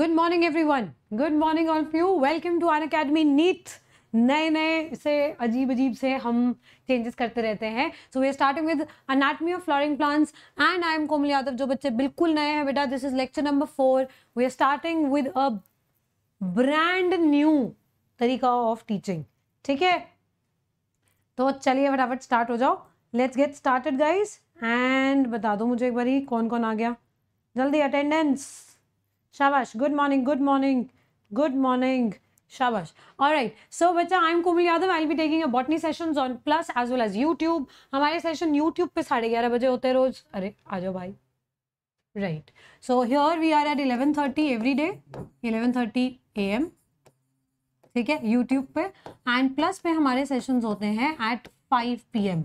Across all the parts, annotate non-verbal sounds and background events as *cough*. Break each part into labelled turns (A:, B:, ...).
A: Good morning everyone good morning all you welcome to R academy NEET नए नए से अजीब अजीब से हम चेंजेस करते रहते हैं so we are starting with anatomy of flowering plants and I am Komal Yadav जो बच्चे बिल्कुल नए हैं बेटा this is lecture number four we are starting with a brand new तरीका ऑफ टीचिंग ठीक है तो चलिए फटाफट स्टार्ट हो जाओ let's get started guys and बता दो मुझे एक बार कौन कौन आ गया जल्दी अटेंडेंस शाबाश good morning good morning good morning शाबाश और राइट सो बच्चा I am Komal Yadav I be taking botany session on plus as well as YouTube हमारे सेशन यूट्यूब पे साढ़े ग्यारह बजे होते हैं रोज अरे आ जाओ भाई right so here we are at eleven thirty every day eleven thirty A M ठीक है यूट्यूब पे एंड प्लस पे हमारे सेशन होते हैं at five P M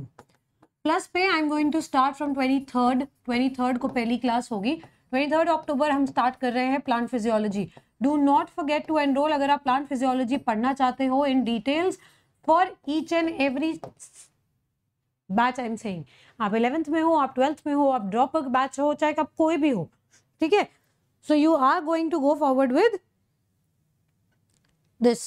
A: plus पे I am going to start from twenty third twenty third को पहली क्लास होगी ट्वेंटी थर्ड अक्टूबर हम स्टार्ट कर रहे हैं plant physiology do not forget to enroll अगर आप प्लांट फिजियोलॉजी पढ़ना चाहते हो in details for each and every batch I am saying आप इलेवेंथ में हो आप ट्वेल्थ में हो आप ड्रॉप बैच हो चाहे आप कोई भी हो ठीक है so you are going to go forward with this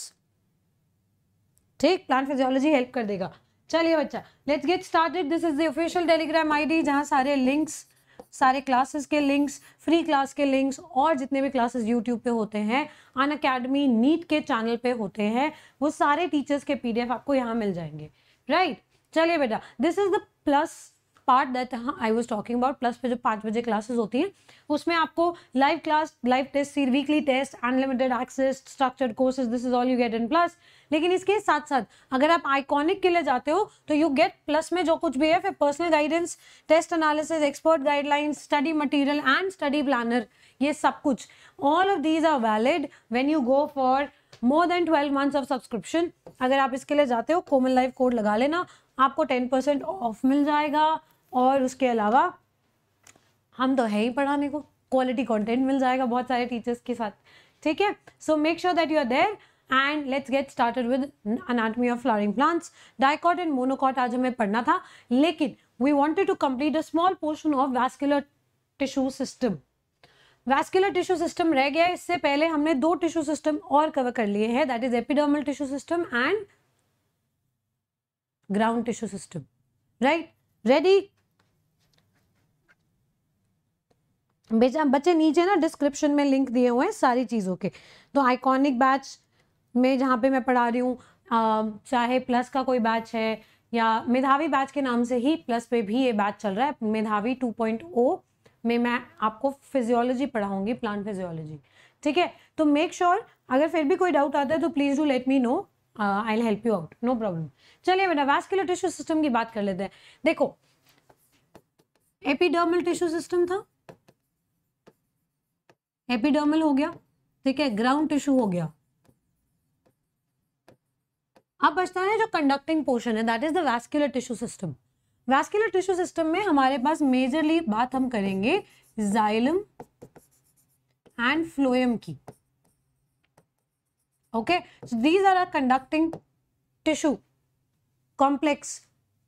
A: ठीक प्लांट फिजियोलॉजी हेल्प कर देगा चलिए बच्चा let's get started this is the official Telegram ID जहां सारे लिंक्स सारे क्लासेस के लिंक्स फ्री क्लास के लिंक्स और जितने भी क्लासेस यूट्यूब पे होते हैं अन अकेडमी नीट के चैनल पे होते हैं वो सारे टीचर्स के पी आपको यहाँ मिल जाएंगे राइट right? चलिए बेटा this is the plus part that I was talking about plus पे जो पाँच बजे क्लासेस होती हैं उसमें आपको live class live test series weekly test unlimited access structured courses this is all you get in plus लेकिन इसके साथ साथ अगर आप आइकॉनिक के लिए जाते हो तो यू गेट प्लस में जो कुछ भी है फिर personal guidance test analysis expert guidelines study material and study planner ये सब कुछ all of these are valid when you go for more than twelve months of subscription अगर आप इसके लिए जाते हो कोमल लाइफ कोड लगा लेना आपको टेन परसेंट ऑफ मिल जाएगा और उसके अलावा हम तो है ही पढ़ाने को क्वालिटी कंटेंट मिल जाएगा बहुत सारे टीचर्स के साथ ठीक है so make sure that you are there and let's get started with anatomy of flowering plants dicot and monocot आज हमें पढ़ना था लेकिन we wanted to complete a small portion of vascular tissue system vascular tissue system रह गया इससे पहले हमने दो टिश्यू सिस्टम और कवर कर लिए हैं that is epidermal tissue system and ground tissue system right ready बेचा बच्चे नीचे ना डिस्क्रिप्शन में लिंक दिए हुए हैं सारी चीज़ों के तो आइकॉनिक बैच में जहाँ पे मैं पढ़ा रही हूँ चाहे प्लस का कोई बैच है या मेधावी बैच के नाम से ही प्लस पे भी ये बैच चल रहा है मेधावी 2.0 में मैं आपको फिजियोलॉजी पढ़ाऊंगी प्लांट फिजियोलॉजी ठीक है तो मेक श्योर sure, अगर फिर भी कोई डाउट आता है तो please do let me know I help you out no problem चलिए बेटा वैस्कुलर टिश्यू सिस्टम की बात कर लेते हैं देखो एपिडर्मल टिश्यू सिस्टम था एपिडर्मल हो गया ठीक है ग्राउंड टिश्यू हो गया अब बचता है जो कंडक्टिंग पोर्शन है that is the vascular tissue system vascular tissue system में हमारे पास मेजरली बात हम करेंगे जाइलम एंड फ्लोएम की okay these are are conducting tissue complex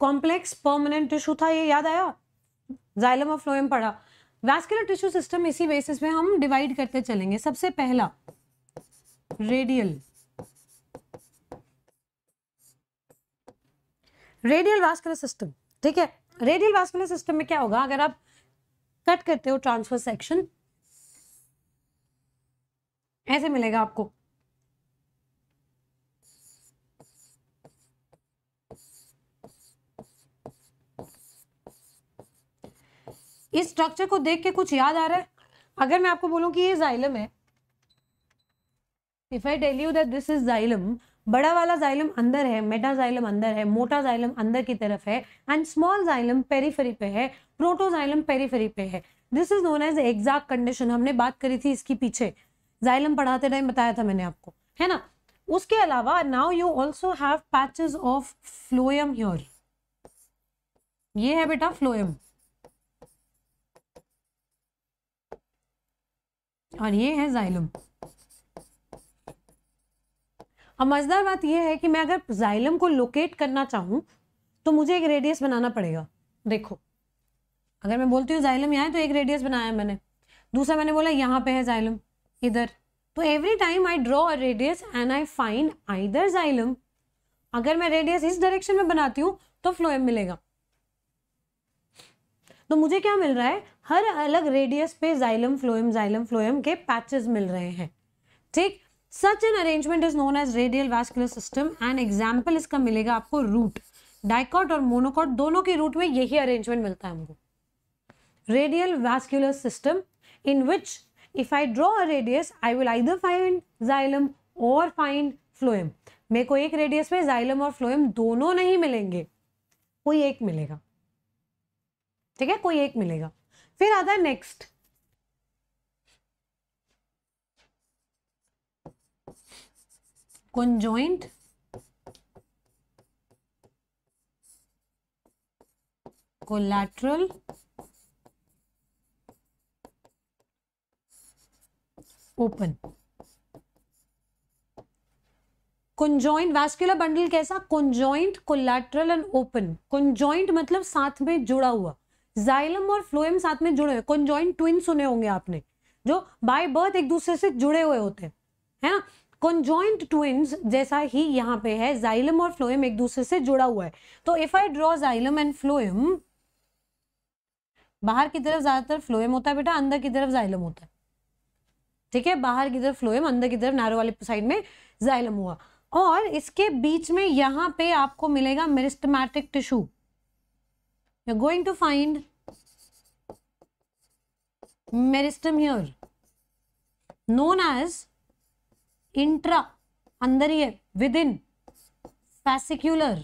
A: complex permanent tissue था ये याद आया जाइलम और फ्लोएम पढ़ा वैस्कुलर टिश्यू सिस्टम इसी बेसिस पे हम डिवाइड करते चलेंगे सबसे पहला रेडियल रेडियल वास्कुलर सिस्टम ठीक है रेडियल वास्कुलर सिस्टम में क्या होगा अगर आप कट करते हो ट्रांसफर सेक्शन ऐसे मिलेगा आपको इस स्ट्रक्चर को देख के कुछ याद आ रहा है अगर मैं आपको बोलूं कि ये जाइलम है if I tell you that this is xylem बड़ा वाला जाइलम अंदर है मेटा जाइलम अंदर है मोटा जाइलम अंदर की तरफ है एंड स्मॉल जाइलम पेरीफेरी पे है प्रोटोजाइलम पेरीफेरी पे है this is known as exarch condition हमने बात करी थी इसकी पीछे जाइलम पढ़ाते टाइम बताया था मैंने आपको है ना उसके अलावा now you also have patches of phloem your ये है बेटा फ्लोयम और ये है जाइलम अब मज़ेदार बात यह है कि मैं अगर जाइलम को लोकेट करना चाहूँ तो मुझे एक रेडियस बनाना पड़ेगा देखो अगर मैं बोलती हूँ जाइलम यहाँ है तो एक रेडियस बनाया मैंने दूसरा मैंने बोला यहाँ पे है जाइलम इधर तो every time I draw a radius and I find either xylem अगर मैं रेडियस इस डायरेक्शन में बनाती हूँ तो फ्लोएम मिलेगा तो मुझे क्या मिल रहा है हर अलग रेडियस पे जाइलम फ्लोएम जाइलम फ्लोएम के पैचेस मिल रहे हैं ठीक such an arrangement is known as radial vascular system and example इसका मिलेगा आपको रूट डायकॉट और मोनोकॉट दोनों के रूट में यही अरेंजमेंट मिलता है हमको radial vascular system in which if I draw a radius I will I find xylem और find फ्लोएम मेरे को एक रेडियस में जाइलम और फ्लोएम दोनों नहीं मिलेंगे कोई एक मिलेगा ठीक है कोई एक मिलेगा फिर आता है next conjoint collateral open conjoint vascular bundle कैसा कुंजॉइंट कोलैट्रल एंड ओपन कुंजॉइंट मतलब साथ में जुड़ा हुआ जाइलम और फ्लोएम साथ में जुड़े हुए कंजॉइंट ट्विन सुने होंगे आपने जो बाय बर्थ एक दूसरे से जुड़े हुए होते हैं है ना कॉन्जॉइंट ट्विन्स जैसा ही यहाँ पे है जाइलम और फ्लोएम एक दूसरे से जुड़ा हुआ है तो if I draw xylem and phloem बाहर की तरफ ज्यादातर फ्लोएम होता है बेटा अंदर की तरफ जाइलम होता है ठीक है बाहर की तरफ फ्लोएम अंदर की तरफ नारो वाले साइड में जाइलम हुआ और इसके बीच में यहां पे आपको मिलेगा meristematic tissue you going to find meristem here known as intra अंदर ही है within fascicular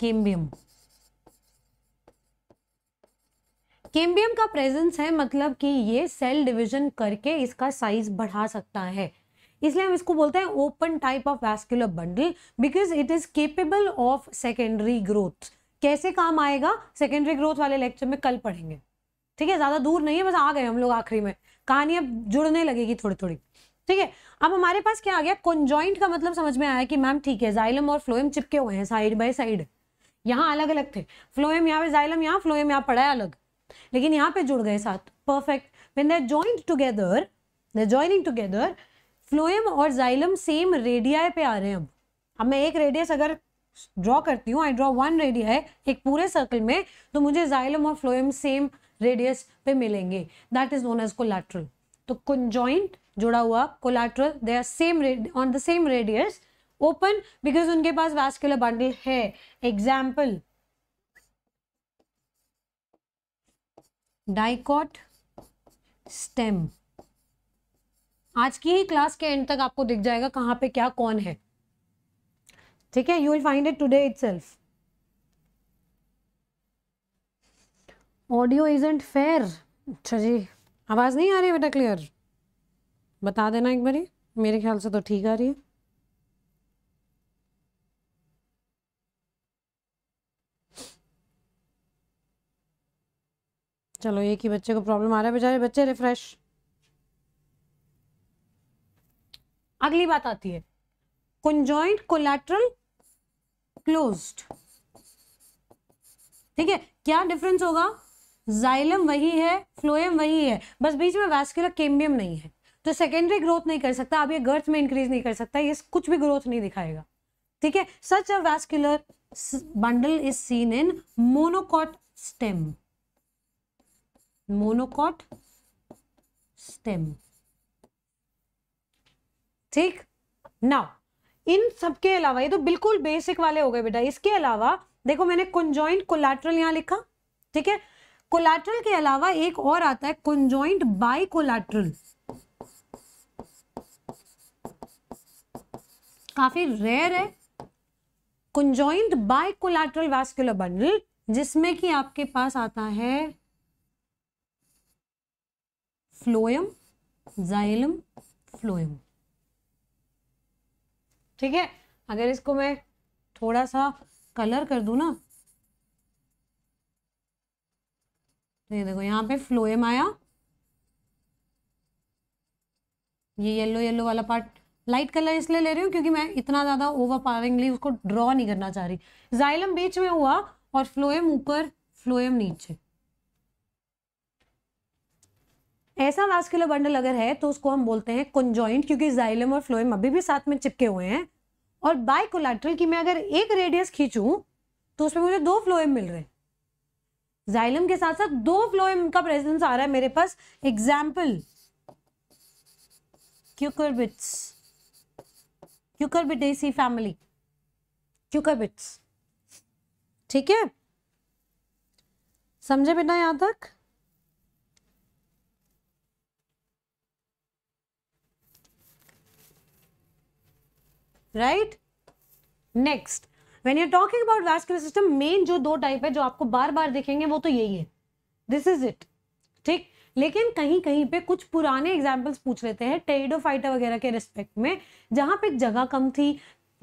A: cambium cambium का प्रेजेंस है मतलब कि ये सेल डिवीजन करके इसका साइज बढ़ा सकता है इसलिए हम इसको बोलते हैं open type of vascular bundle because it is capable of secondary growth कैसे काम आएगा सेकेंडरी ग्रोथ वाले लेक्चर में कल पढ़ेंगे ठीक है ज्यादा दूर नहीं है बस आ गए हम लोग आखिरी में कहानियां जुड़ने लगेगी थोड़ी थोड़ी ठीक है अब हमारे पास क्या आ गया कॉन्जॉइंट का मतलब समझ में आया कि मैम ठीक है जाइलम और फ्लोएम चिपके हुए हैं साइड बाय साइड यहाँ अलग अलग थे फ्लोएम यहाँ पे जाइलम यहाँ फ्लोएम यहाँ पड़ा है अलग लेकिन यहाँ पे जुड़ गए साथ perfect when they joined together they joining together phloem और जाइलम सेम रेडिया पे आ रहे हैं अब अब मैं एक रेडियस अगर ड्रॉ करती हूँ आई ड्रॉ वन रेडिया एक पूरे सर्कल में तो मुझे जाइलम और फ्लोएम सेम रेडियस पे मिलेंगे that is known as collateral तो कंजॉइंट जुड़ा हुआ collateral they are same on the same radius open because उनके पास वैस्कुलर बंडल है एग्जाम्पल डाइकॉट स्टेम आज की ही क्लास के एंड तक आपको दिख जाएगा कहां पे क्या कौन है ठीक है you will find it today itself audio isn't fair अच्छा जी आवाज़ नहीं आ रही बेटा क्लियर बता देना एक बारी मेरे ख्याल से तो ठीक आ रही है चलो एक ही बच्चे को प्रॉब्लम आ रहा है बेचारे बच्चे रिफ्रेश अगली बात आती है कंजॉइंट कोलैटरल क्लोज्ड ठीक है क्या डिफरेंस होगा जाइलम वही है फ्लोएम वही है बस बीच में वैस्कुलर केम्बियम नहीं है तो सेकेंडरी ग्रोथ नहीं कर सकता अब ये गर्थ में इंक्रीज नहीं कर सकता ये कुछ भी ग्रोथ नहीं दिखाएगा ठीक है such a vascular bundle is seen in monocot stem monocot stem ठीक नाउ इन सबके अलावा ये तो बिल्कुल बेसिक वाले हो गए बेटा इसके अलावा देखो मैंने कंजॉइंट कोलैटरल यहां लिखा ठीक है कोलैटरल के अलावा एक और आता है कंजॉइंट बाई कोलैटरल काफी रेयर है conjoint bicollateral vascular bundle जिसमें कि आपके पास आता है फ्लोयम जाइलम फ्लोयम ठीक है अगर इसको मैं थोड़ा सा कलर कर दू ना ये देखो यहाँ पे फ्लोएम आया ये येलो येलो वाला पार्ट लाइट कलर इसलिए ले रही हूँ क्योंकि मैं इतना ज़्यादा ओवर पावरिंगली उसको ड्रॉ नहीं करना चाह रही जाइलम बीच में हुआ और फ्लोएम ऊपर फ्लोएम नीचे ऐसा वास्कुलर बंडल अगर है तो उसको हम बोलते हैं कंजॉइंट क्योंकि जाइलम और फ्लोएम अभी भी साथ में चिपके हुए हैं और बाइकोलैटरल की मैं अगर एक रेडियस खींचूं तो उसमें मुझे दो फ्लोएम मिल रहे हैं जाइलम के साथ साथ दो फ्लोएम का प्रेजेंस आ रहा है मेरे पास एग्जाम्पल क्यूकरबिट्स क्यूकरबिटेसी फैमिली क्यूकरबिट्स ठीक है समझे बेटा यहां तक right next when you're talking about vascular system main जो दो टाइप है जो आपको बार बार दिखेंगे वो तो यही है दिस इज इट ठीक लेकिन कहीं कहीं पे कुछ पुराने एग्जाम्पल्स पूछ लेते हैं फाइटा वगैरह के रिस्पेक्ट में जहाँ पे जगह कम थी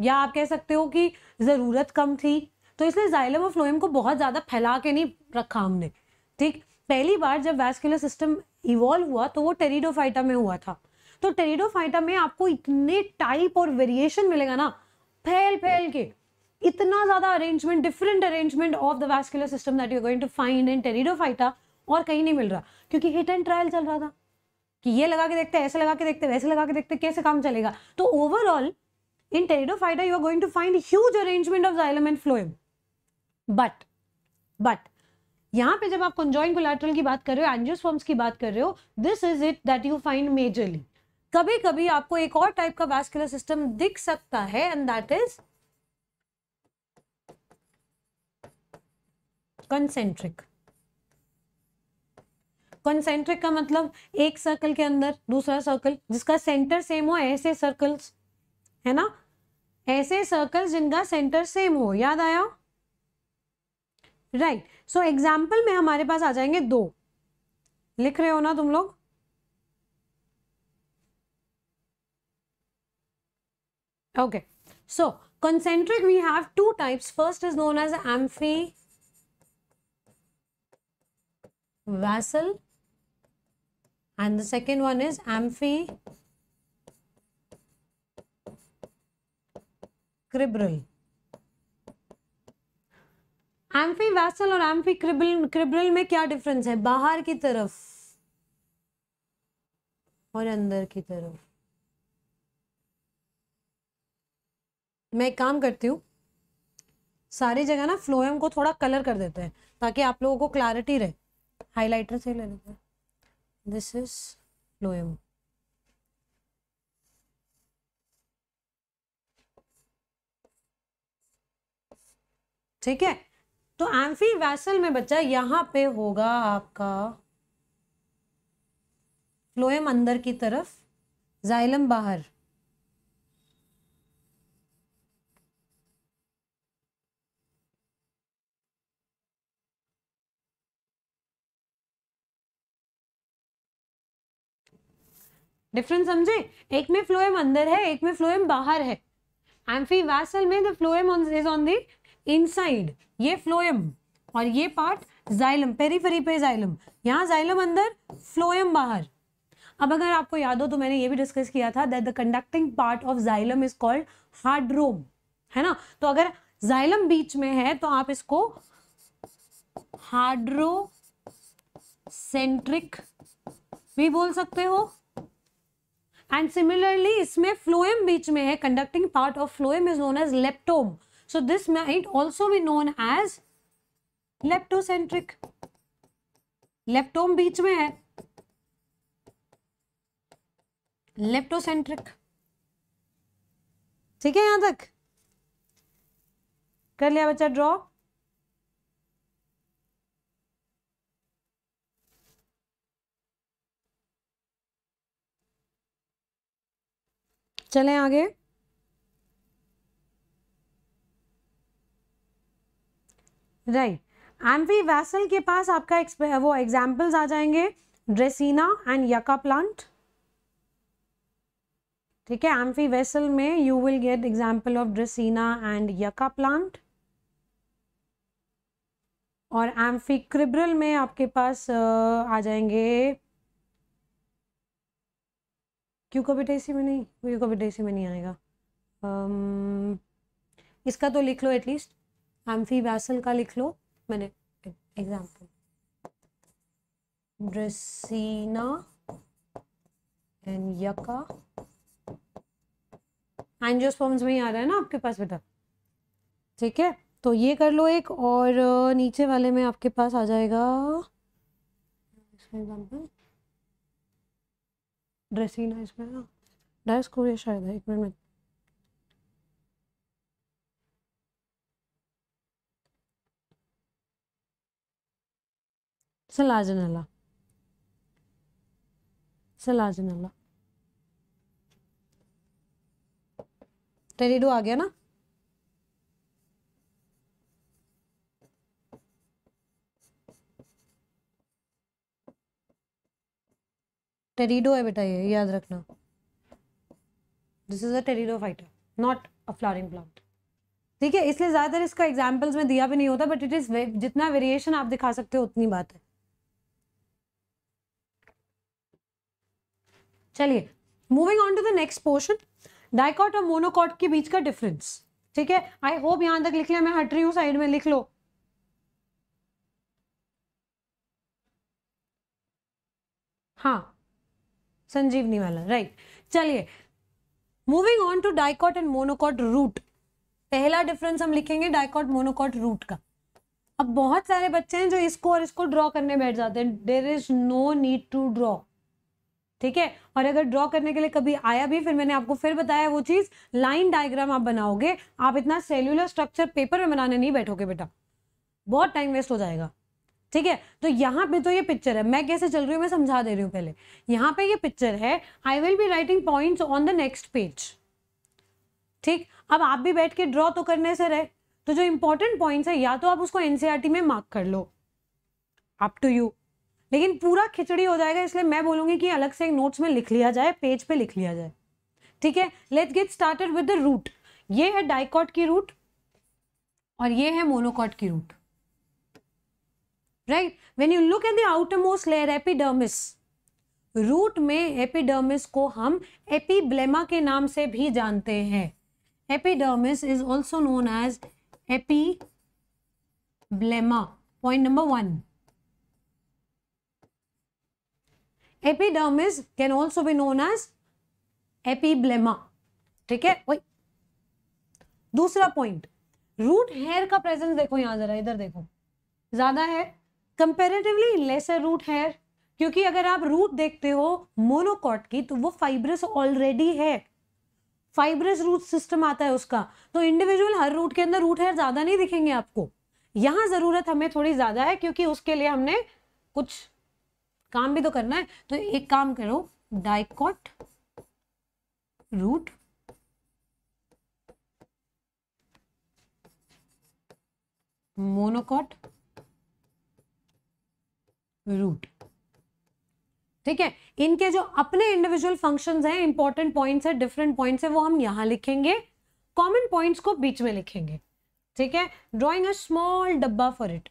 A: या आप कह सकते हो कि ज़रूरत कम थी तो इसलिए जाइलम और फ्लोएम को बहुत ज़्यादा फैला के नहीं रखा हमने ठीक पहली बार जब वैस्कुलर सिस्टम इवॉल्व हुआ तो वो टेरिडोफाइटा में हुआ था तो टेरिडोफाइटा में आपको इतने टाइप और वेरिएशन मिलेगा ना फैल फैल के इतना ज़्यादा arrangement different arrangement of the vascular system that you going to find in pteridophyta और कहीं नहीं मिल रहा क्योंकि हिट एंड ट्रायल चल रहा था कि ये लगा के देखते ऐसे लगा के देखते वैसे लगा के देखते कैसे काम चलेगा तो overall in pteridophyta you are going to find huge arrangement of xylem and phloem but but यहाँ पे जब आप कंजॉइंट कोलैटरल की बात कर रहे हो एंजियोस्पर्म्स की बात कर रहे हो this is it that you find majorly कभी कभी आपको एक और टाइप का वैस्कुलर सिस्टम दिख सकता है and that is concentric concentric का मतलब एक सर्कल के अंदर दूसरा सर्कल जिसका सेंटर सेम हो ऐसे सर्कल्स है ना ऐसे सर्कल्स जिनका सेंटर सेम हो याद आया राइट सो एग्जाम्पल में हमारे पास आ जाएंगे दो लिख रहे हो ना तुम लोग okay so concentric we have two types first is known as amphi vassal and the second one is amphivasal और एम्फी क्रिबल में क्या डिफरेंस है बाहर की तरफ और अंदर की तरफ मैं एक काम करती हूँ सारी जगह ना फ्लोएम को थोड़ा कलर कर देते हैं ताकि आप लोगों को क्लैरिटी रहे हाइलाइटर से ले लेते हैं दिस इज फ्लोएम ठीक है तो एम्फी वैसल में बच्चा यहां पे होगा आपका फ्लोएम अंदर की तरफ जाइलम बाहर डिफरेंस समझे एक में फ्लोएम अंदर है एक में फ्लोएम बाहर है एम्फी वैसल में the phloem is on the inside ये फ्लोएम और ये पार्ट जाइलम पेरीफेरी पे जाइलम यहाँ जाइलम अंदर फ्लोएम बाहर अब अगर आपको याद हो तो मैंने ये भी डिस्कस किया था that the conducting part of xylem is called hadrome है ना तो अगर जाइलम बीच में है तो आप इसको हार्ड्रोसेंट्रिक भी बोल सकते हो एंड सिमिलरली इसमें फ्लोएम बीच में है conducting part of phloem is known as leptome so this might also be known as leptocentric leptome बीच में है लेप्टोसेंट्रिक ठीक है यहां तक कर लिया बच्चा ड्रॉ चलें आगे राइट एम्फी वैसल के पास आपका वो एग्जाम्पल्स आ जाएंगे ड्रेसिना एंड यका प्लांट ठीक है एम्फी वैसल में you will get example of dracaena and yucca plant और एम्फी क्रिब्रल में आपके पास uh, आ जाएंगे क्यू का बेटा इसी में नहीं व्यू का बेटा इसी में नहीं आएगा um, इसका तो लिख लो एटलीस्ट एम्फी वैसल का लिख लो मैंने example dracaena and yucca angiosperms में ही आ रहा है ना आपके पास बेटा ठीक है तो ये कर लो एक और नीचे वाले में आपके पास आ जाएगा एग्जाम्पल ड्रेसिंग डाइस में ना डाइस कोरिया शायद है एक मिनट में सलाजनला सलाजनला टेरिडो आ गया ना टेरिडो है बेटा ये याद रखना this is a pteridophyte not a flowering plant ठीक है इसलिए ज़्यादातर इसका एग्जाम्पल्स में दिया भी नहीं होता बट इट इज़ जितना वेरिएशन आप दिखा सकते हो उतनी बात है चलिए moving on to the next portion dicot और मोनोकॉट के बीच का डिफरेंस ठीक है आई होप यहां तक लिख लिया मैं हट रही हूं साइड में लिख लो हाँ संजीवनी वाला राइट चलिए moving on to dicot and monocot root पहला डिफरेंस हम लिखेंगे डाइकॉट मोनोकॉट रूट का अब बहुत सारे बच्चे हैं जो इसको और इसको ड्रॉ करने बैठ जाते हैं there is no need to draw ठीक है और अगर ड्रॉ करने के लिए कभी आया भी फिर मैंने आपको फिर बताया वो चीज लाइन डायग्राम आप बनाओगे आप इतना सेल्यूलर स्ट्रक्चर पेपर में बनाने नहीं बैठोगे बेटा बहुत टाइम वेस्ट हो जाएगा ठीक है तो यहाँ पे तो ये पिक्चर है मैं कैसे चल रही हूँ मैं समझा दे रही हूँ पहले यहाँ पे ये पिक्चर है I will be writing points on the next page ठीक अब आप भी बैठ के ड्रॉ तो करने से रहे तो जो इंपॉर्टेंट पॉइंट्स है या तो आप उसको एनसीईआरटी e में मार्क कर लो अप टू यू लेकिन पूरा खिचड़ी हो जाएगा इसलिए मैं बोलूंगी कि अलग से नोट्स में लिख लिया जाए पेज पे लिख लिया जाए ठीक है let get started with the root ये है डाइकॉट की रूट और ये है मोनोकॉट की root right? When you look at the outermost layer epidermis root में एपिडर्मिस को हम एपीब्लेमा के नाम से भी जानते हैं epidermis is also known as epiblema point number one epidermis can also be known as epiblema ठीक है वही दूसरा पॉइंट रूट हेयर का प्रेजेंस देखो यहां जरा इधर देखो ज्यादा है कंपेरेटिवली लेसर रूट हेयर क्योंकि अगर आप रूट देखते हो मोनोकॉट की तो वो फाइब्रस ऑलरेडी है फाइब्रस रूट सिस्टम आता है उसका तो इंडिविजुअल हर रूट के अंदर रूट हेयर ज़्यादा नहीं दिखेंगे आपको यहां ज़रूरत हमें थोड़ी ज़्यादा है क्योंकि उसके लिए हमने कुछ काम भी तो करना है तो एक काम करो डाइकॉट रूट मोनोकॉट रूट ठीक है इनके जो अपने इंडिविजुअल फंक्शंस हैं इंपॉर्टेंट पॉइंट्स है डिफरेंट पॉइंट्स है वो हम यहां लिखेंगे कॉमन पॉइंट्स को बीच में लिखेंगे ठीक है ड्रॉइंग अ स्मॉल डब्बा फॉर इट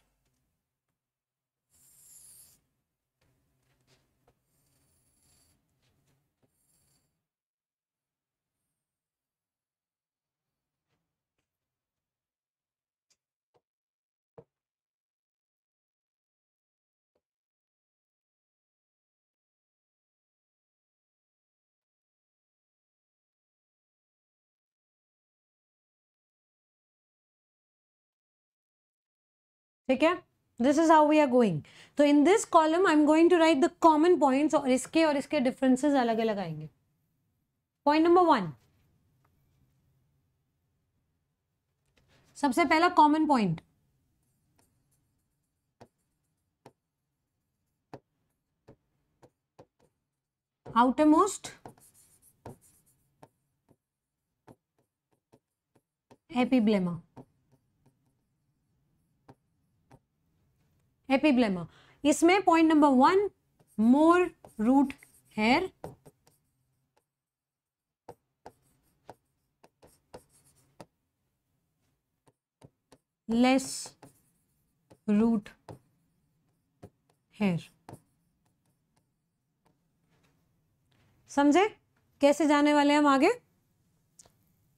A: ठीक है this is how we are going to in this column I am going to write the common points और इसके और इसके डिफरेंसेस अलग अलग आएंगे पॉइंट नंबर वन सबसे पहला common point outermost epiblema epiblema इसमें point number one more root hair less root hair समझे कैसे जाने वाले हम आगे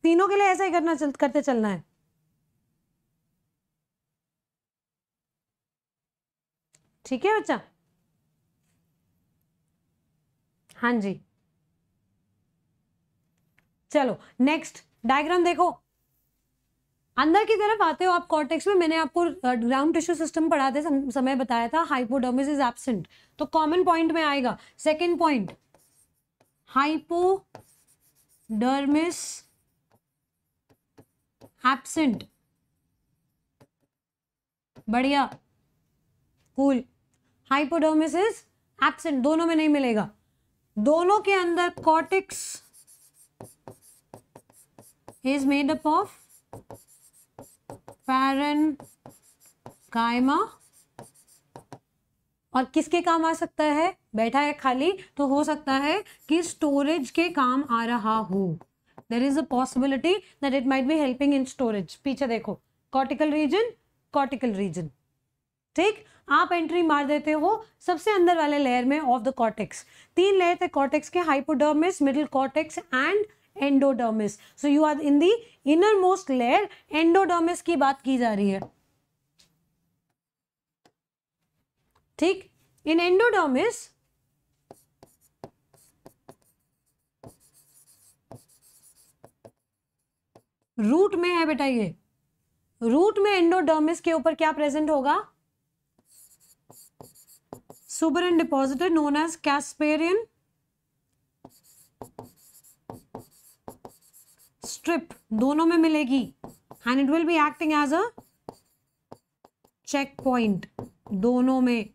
A: तीनों के लिए ऐसा ही करना चल, करते चलना है ठीक है बच्चा हाँ जी चलो नेक्स्ट डायग्राम देखो अंदर की तरफ आते हो आप कॉर्टेक्स में मैंने आपको ग्राउंड टिश्यू सिस्टम पढ़ाते समय बताया था हाइपोडर्मिस इज एबसेंट तो कॉमन पॉइंट में आएगा सेकंड पॉइंट हाइपोडर्मिस एबसेंट बढ़िया cool cool. Hypodermis is absent दोनों में नहीं मिलेगा दोनों के अंदर cortex is made up of parenchyma और किसके काम आ सकता है बैठा है खाली तो हो सकता है कि स्टोरेज के काम आ रहा हो there is a possibility that it might be helping in storage पीछे देखो कॉर्टिकल रीजन कॉर्टिकल रीजन ठीक आप एंट्री मार देते हो सबसे अंदर वाले लेयर में ऑफ द कॉटेक्स तीन लेयर थे कॉटेक्स के hypodermis middle cortex and endodermis so you are in the innermost layer endodermis की बात की जा रही है ठीक इन एंडोडर्मिस रूट में है बेटा ये रूट में एंडोडर्मिस के ऊपर क्या प्रेजेंट होगा sovereign depositor known as Casparian strip दोनों में मिलेगी and it will be acting as a check point दोनों में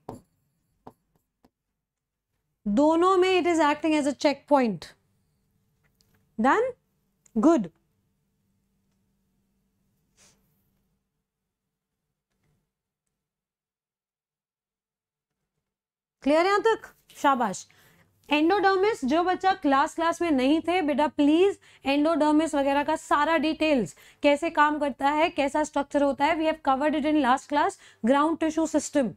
A: दोनों में it is acting as a check point then good clear यहाँ तक शाबाश एंडोडर्मिस जो बच्चा क्लास क्लास में नहीं थे बेटा प्लीज एंडोडर्मिस वगैरह का सारा डिटेल्स कैसे काम करता है कैसा स्ट्रक्चर होता है we have covered it in last class ground tissue system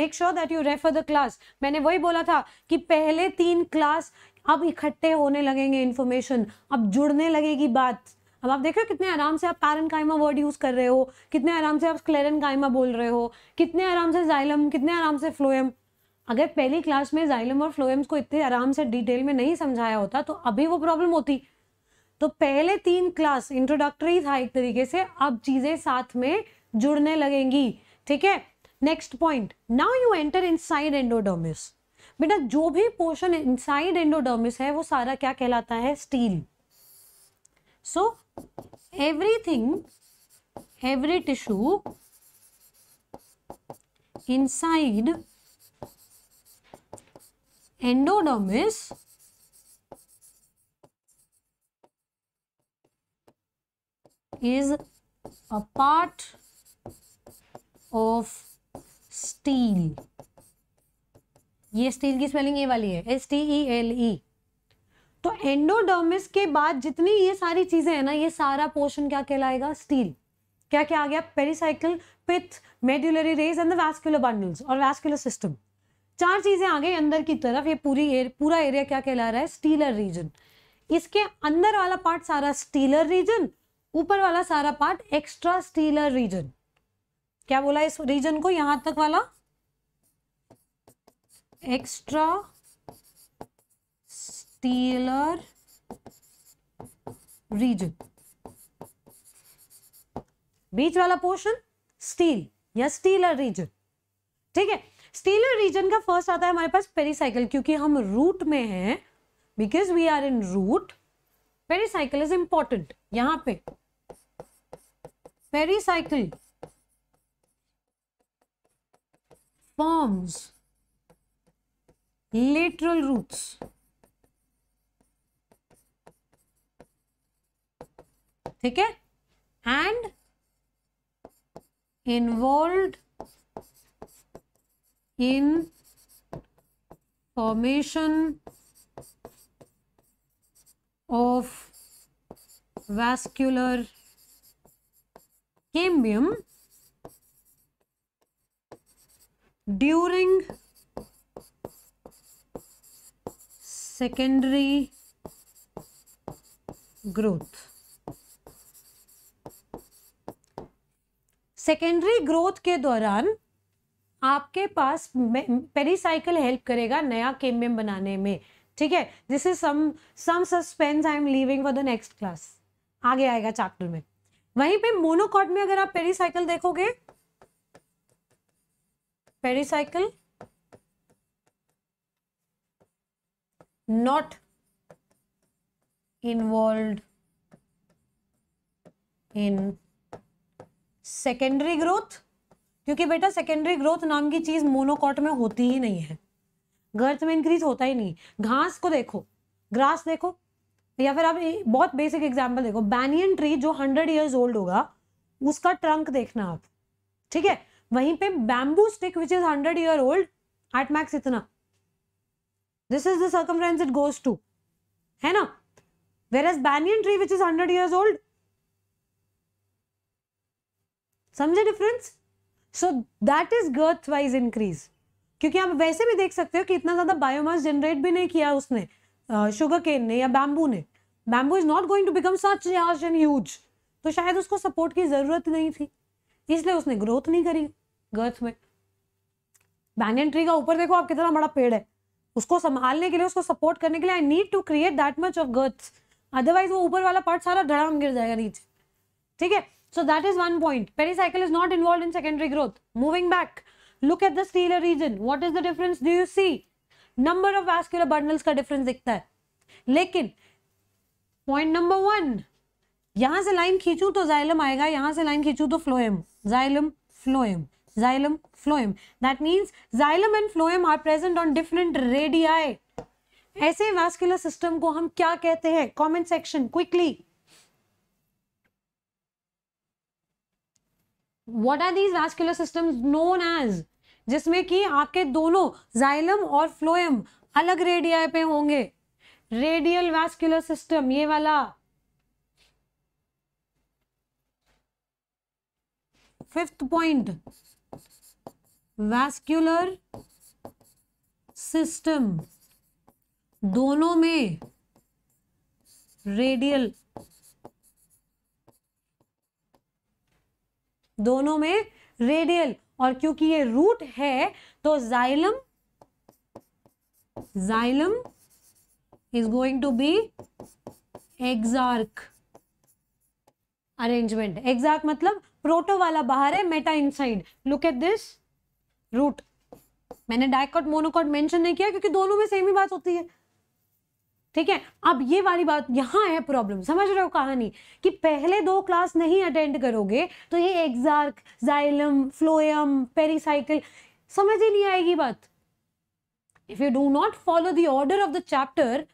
A: make sure that you refer the class मैंने वही बोला था कि पहले तीन क्लास अब इकट्ठे होने लगेंगे इन्फॉर्मेशन अब जुड़ने लगेगी बात अब आप देख रहे हो कितने आराम से आप पैरन कायमा वर्ड यूज़ कर रहे हो कितने आराम से आप क्लेरन कायमा बोल रहे हो कितने आराम से जाइलम कितने आराम से फ्लोएम अगर पहली क्लास में जाइलम और फ्लोएम्स को इतने आराम से डिटेल में नहीं समझाया होता तो अभी वो प्रॉब्लम होती तो पहले तीन क्लास इंट्रोडक्टरी था एक तरीके से अब चीज़ें साथ में जुड़ने लगेंगी ठीक है next point now you enter inside endodermis बेटा जो भी पोर्शन इनसाइड एंडोडोमिस है वो सारा क्या कहलाता है stele so everything every tissue inside endodermis is a part of stele ये स्टील की स्पेलिंग ये वाली है S T E L E तो एंडोडर्मिस के बाद जितनी ये सारी चीजें हैं ना ये सारा पोर्शन क्या कहलाएगा स्टील क्या क्या आ गया pericycle pith medullary rays and the vascular bundles और वैस्कुलर सिस्टम चार चीजें आ गई अंदर की तरफ ये पूरी एर, पूरा एरिया क्या कहला रहा है स्टीलर रीजन इसके अंदर वाला पार्ट सारा स्टीलर रीजन ऊपर वाला सारा पार्ट एक्स्ट्रा स्टीलर रीजन क्या बोला इस रीजन को यहां तक वाला एक्स्ट्रा स्टीलर रीजन बीच वाला पोर्शन स्टील या स्टीलर रीजन ठीक है स्टीलर रीजन का फर्स्ट आता है हमारे पास पेरीसाइकिल क्योंकि हम रूट में हैं because we are in root pericycle is important यहां पे पेरीसाइकिल फॉर्म्स लेटरल रूट्स ठीक है and involve in formation of vascular cambium during secondary growth secondary growth के दौरान आपके पास पेरीसाइकिल हेल्प करेगा नया केमियम बनाने में ठीक है this is some some suspense I am leaving for the next class आगे आएगा चैप्टर में वहीं पे मोनोकॉट में अगर आप पेरीसाइकिल देखोगे pericycle not involve in secondary growth क्योंकि बेटा सेकेंडरी ग्रोथ नाम की चीज मोनोकॉट में होती ही नहीं है गर्थ में इंक्रीज होता ही नहीं घास को देखो ग्रास देखो या फिर आप बहुत बेसिक एग्जाम्पल देखो बैनियन ट्री जो हंड्रेड ईयर्स ओल्ड होगा उसका ट्रंक देखना आप ठीक है वहीं पे bamboo stick which is hundred year old at max इतना दिस इज दर्कमेंस इट गोज टू है ना where as banyan tree which is hundred years old समझे difference so that is girth wise increase क्योंकि आप वैसे भी देख सकते हो कि इतना ज़्यादा बायोमास जनरेट भी नहीं किया उसने शुगर केन ने या बैम्बू ने bamboo is not going to become such large and huge तो शायद उसको सपोर्ट की ज़रूरत नहीं थी इसलिए उसने ग्रोथ नहीं करी गर्थ में बैनियन ट्री का ऊपर देखो आप कितना बड़ा पेड़ है उसको संभालने के लिए उसको सपोर्ट करने के लिए I need to create that much of girth otherwise वो ऊपर वाला पार्ट सारा धड़ाम गिर जाएगा नीचे ठीक है So that is one point. Pericycle is not involved in secondary growth. Moving back, look at the stellar region. What is the difference? Do you see? Number of vascular bundles ka difference dikhta hai lekin point number 1 yahan se line khichu to xylem aayega yahan se line khichu to phloem xylem phloem xylem phloem that means xylem and phloem are present on different radii ऐसे vascular system को हम क्या कहते हैं comment section quickly what are these vascular system known as जिसमें कि आपके दोनों जाइलम और फ्लोएम अलग रेडियाई पे होंगे रेडियल वैस्कुलर सिस्टम ये वाला फिफ्थ पॉइंट वैस्कुलर सिस्टम दोनों में रेडियल दोनों में रेडियल और क्योंकि ये रूट है तो xylem xylem is going to be exarch arrangement exarch मतलब प्रोटो वाला बाहर है meta inside look at this root मैंने डायकॉट मोनोकॉट मेंशन नहीं किया क्योंकि दोनों में सेम ही बात होती है ठीक है अब ये वाली बात यहाँ है प्रॉब्लम समझ रहे हो कहानी कि पहले दो क्लास नहीं अटेंड करोगे तो ये एग्जार्क जाइलम फ्लोयम पेरीसाइकिल समझ ही नहीं आएगी बात if you do not follow the order of the chapter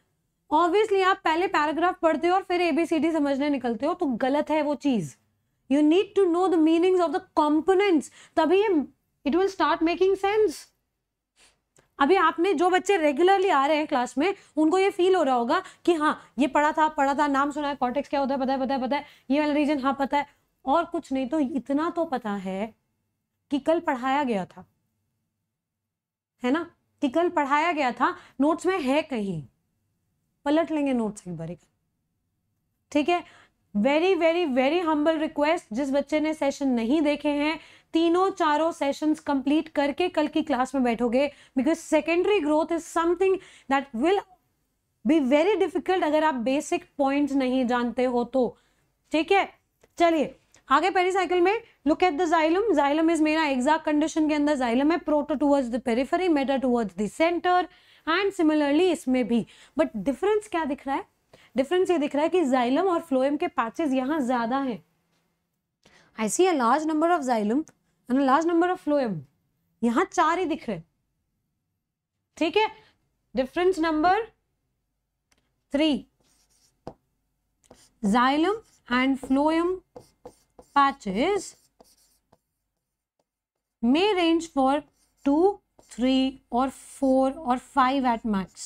A: obviously आप पहले पैराग्राफ पढ़ते हो और फिर एबीसीडी समझने निकलते हो तो गलत है वो चीज you need to know the meanings of the components तभी ये it will start making sense अभी आप में जो बच्चे रेगुलरली आ रहे हैं क्लास में उनको ये फील हो रहा होगा कि हाँ ये पढ़ा था पढ़ा था नाम सुना है कॉन्टेक्स क्या होता है पता है पता है पता है ये वाला रीजन हाँ पता है और कुछ नहीं तो इतना तो पता है कि कल पढ़ाया गया था है ना कि कल पढ़ाया गया था नोट्स में है कहीं पलट लेंगे नोट्स एक बार ठीक है very very very humble request जिस बच्चे ने सेशन नहीं देखे हैं तीनों चारों सेशंस कंप्लीट करके कल की क्लास में बैठोगे because secondary growth is something that will be very difficult अगर आप बेसिक पॉइंट्स नहीं जानते हो तो ठीक है चलिए आगे पेरीसाइकिल में look at the xylem xylem is मेरा एग्जैक्ट कंडीशन के अंदर जाइलम है proto towards the periphery meta towards the centre and similarly इसमें भी बट डिफरेंस क्या दिख रहा है डिफरेंस ये दिख रहा है कि जाइलम और फ्लोएम के पैचेज यहाँ ज़्यादा हैं I see a large number of xylem and a large number of phloem यहाँ चार ही दिख रहे ठीक है difference number three xylem and phloem patches may range for two three और फोर और five at max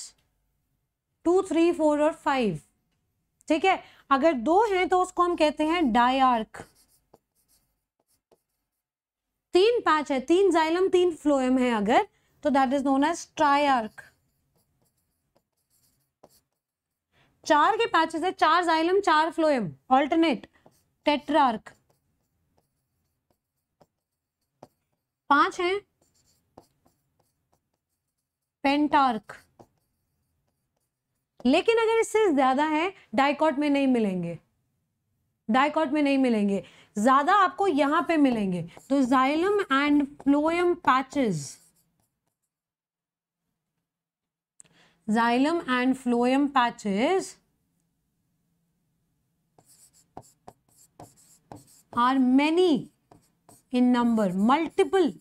A: two three four और फाइव ठीक है अगर दो हैं तो उसको हम कहते हैं डायआर्क तीन पैच है तीन जाइलम तीन फ्लोएम है अगर तो that is known as triarch चार के पैचेस है चार जाइलम चार फ्लोएम ऑल्टरनेट टेट्रार्क पांच है पेंटार्क लेकिन अगर इससे ज़्यादा है डायकॉट में नहीं मिलेंगे डायकॉट में नहीं मिलेंगे ज़्यादा आपको यहां पे मिलेंगे तो xylem and phloem patches xylem and phloem patches are many in number multiple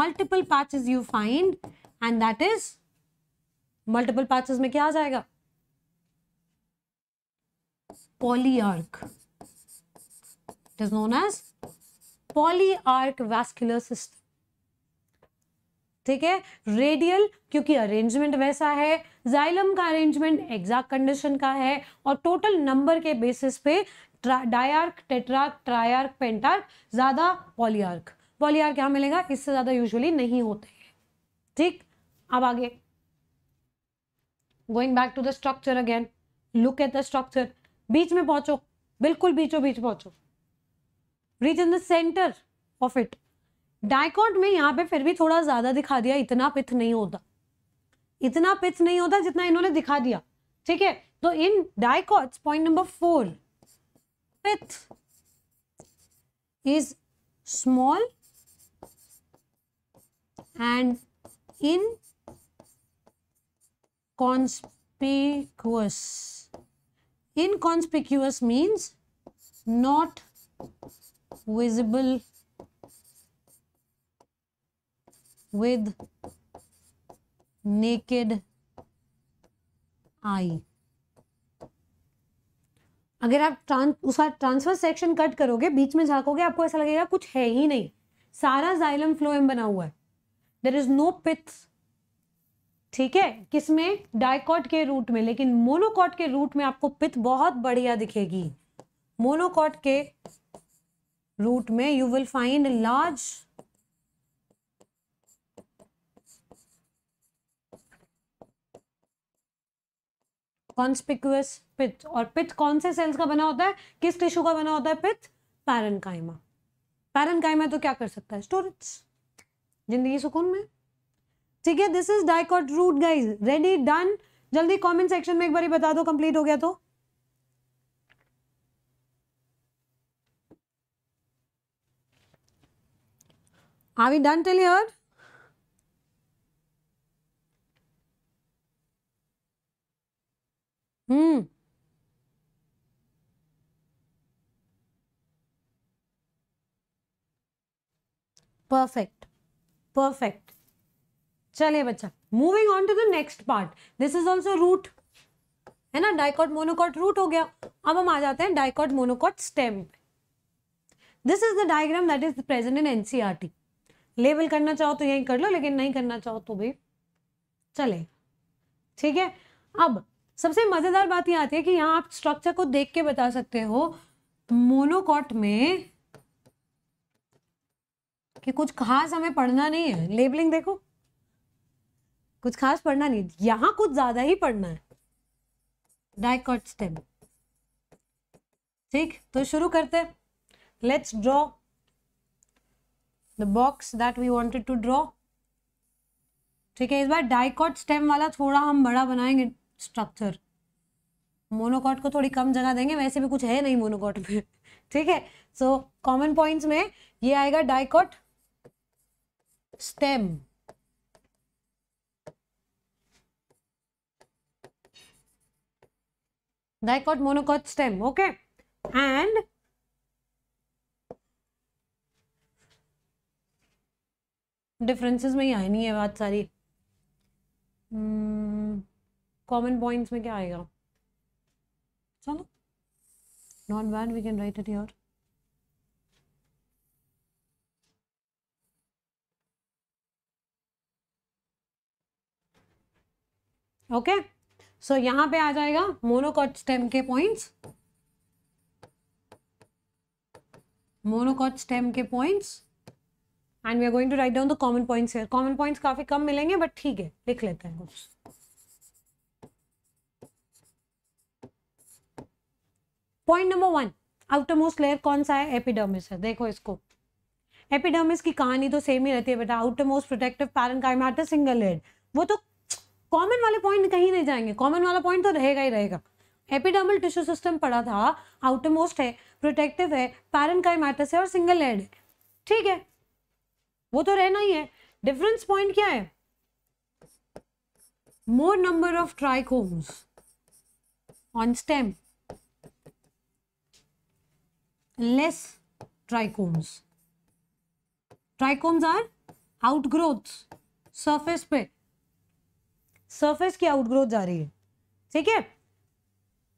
A: multiple patches you find and that is multiple patches में क्या आ जाएगा polyarch it is known as polyarch vascular system ठीक है रेडियल क्योंकि arrangement वैसा है xylem का अरेंजमेंट एग्जैक्ट कंडीशन का है और टोटल नंबर के बेसिस पे डायर्क टेट्रार्क ट्रायर्क पेंटार्क ज्यादा पॉलीआर्क पॉलीआर्क क्या मिलेगा इससे ज्यादा यूजुअली नहीं होते ठीक अब आगे going back to the structure again look at the structure बीच में पहुंचो बिल्कुल बीचों बीच पहुंचो reach in the centre of it dicot में यहाँ पे फिर भी थोड़ा ज्यादा दिखा दिया इतना पिथ नहीं होता इतना पिथ नहीं होता जितना इन्होंने दिखा दिया ठीक है तो in dicot point number four pith is small and in conspicuous inconspicuous means not visible with naked eye अगर आप ट्रांस उसका ट्रांसफर सेक्शन कट करोगे बीच में झाकोगे आपको ऐसा लगेगा कुछ है ही नहीं सारा जाइलम फ्लोएम बना हुआ है देर इज नो पिथ ठीक है किसमें डायकॉट के रूट में लेकिन मोनोकॉट के रूट में आपको पित बहुत बढ़िया दिखेगी मोनोकॉट के रूट में you will find large conspicuous pith और पित कौन से सेल्स का बना होता है किस टिश्यू का बना होता है पित पैरनकाइमा पैरनकाइमा तो क्या कर सकता है स्टोरेज जिंदगी सुकून में ठीक है this is dicot root guys ready done जल्दी कमेंट सेक्शन में एक बार बता दो कंप्लीट हो गया तो are we done till here? Hmm perfect perfect चले बच्चा moving on to the next part this is also root है ना डाइकॉट मोनोकॉट रूट हो गया अब हम आ जाते हैं dicot monocot stem this is the diagram that is present in NCERT label करना चाहो तो यही कर लो लेकिन नहीं करना चाहो तो भी चले ठीक है अब सबसे मजेदार बात यह आती है कि यहाँ आप स्ट्रक्चर को देख के बता सकते हो मोनोकॉट में कि कुछ खास हमें पढ़ना नहीं है लेबलिंग देखो कुछ खास पढ़ना नहीं यहाँ कुछ ज्यादा ही पढ़ना है डायकॉट स्टेम ठीक तो शुरू करते let's draw the box that we wanted to draw ठीक है इस बार डायकॉट स्टेम वाला थोड़ा हम बड़ा बनाएंगे स्ट्रक्चर मोनोकॉट को थोड़ी कम जगह देंगे वैसे भी कुछ है नहीं मोनोकॉट में *laughs* ठीक है सो कॉमन पॉइंट्स में ये आएगा dicot stem dicot monocot stem okay and differences में ही आनी है बात सारी कॉमन hmm, पॉइंट्स में क्या आएगा चलो not bad we can write it your okay so so, यहां पे आ जाएगा मोनोकॉट स्टेम के पॉइंट्स मोनोकॉट स्टेम के points and we are going to write down the common points here common points काफी कम मिलेंगे बट ठीक है लिख लेते हैं कुछ point number one outermost layer कौन सा है एपिडर्मिस है देखो इसको एपिडर्मिस की कहानी तो सेम ही रहती है बेटा outermost protective parenchymatous single layer वो तो कॉमन वाले पॉइंट कहीं नहीं जाएंगे कॉमन वाला पॉइंट तो रहेगा ही रहेगा एपिडर्मल टिश्यू सिस्टम पड़ा था आउटर मोस्ट है प्रोटेक्टिव है पैरन का है और सिंगल हेड है ठीक है वो तो रहना ही है डिफरेंस पॉइंट क्या है more number of trichomes on stem less trichomes trichomes are outgrowth surface पे सरफेस की आउटग्रोथ जा रही है ठीक है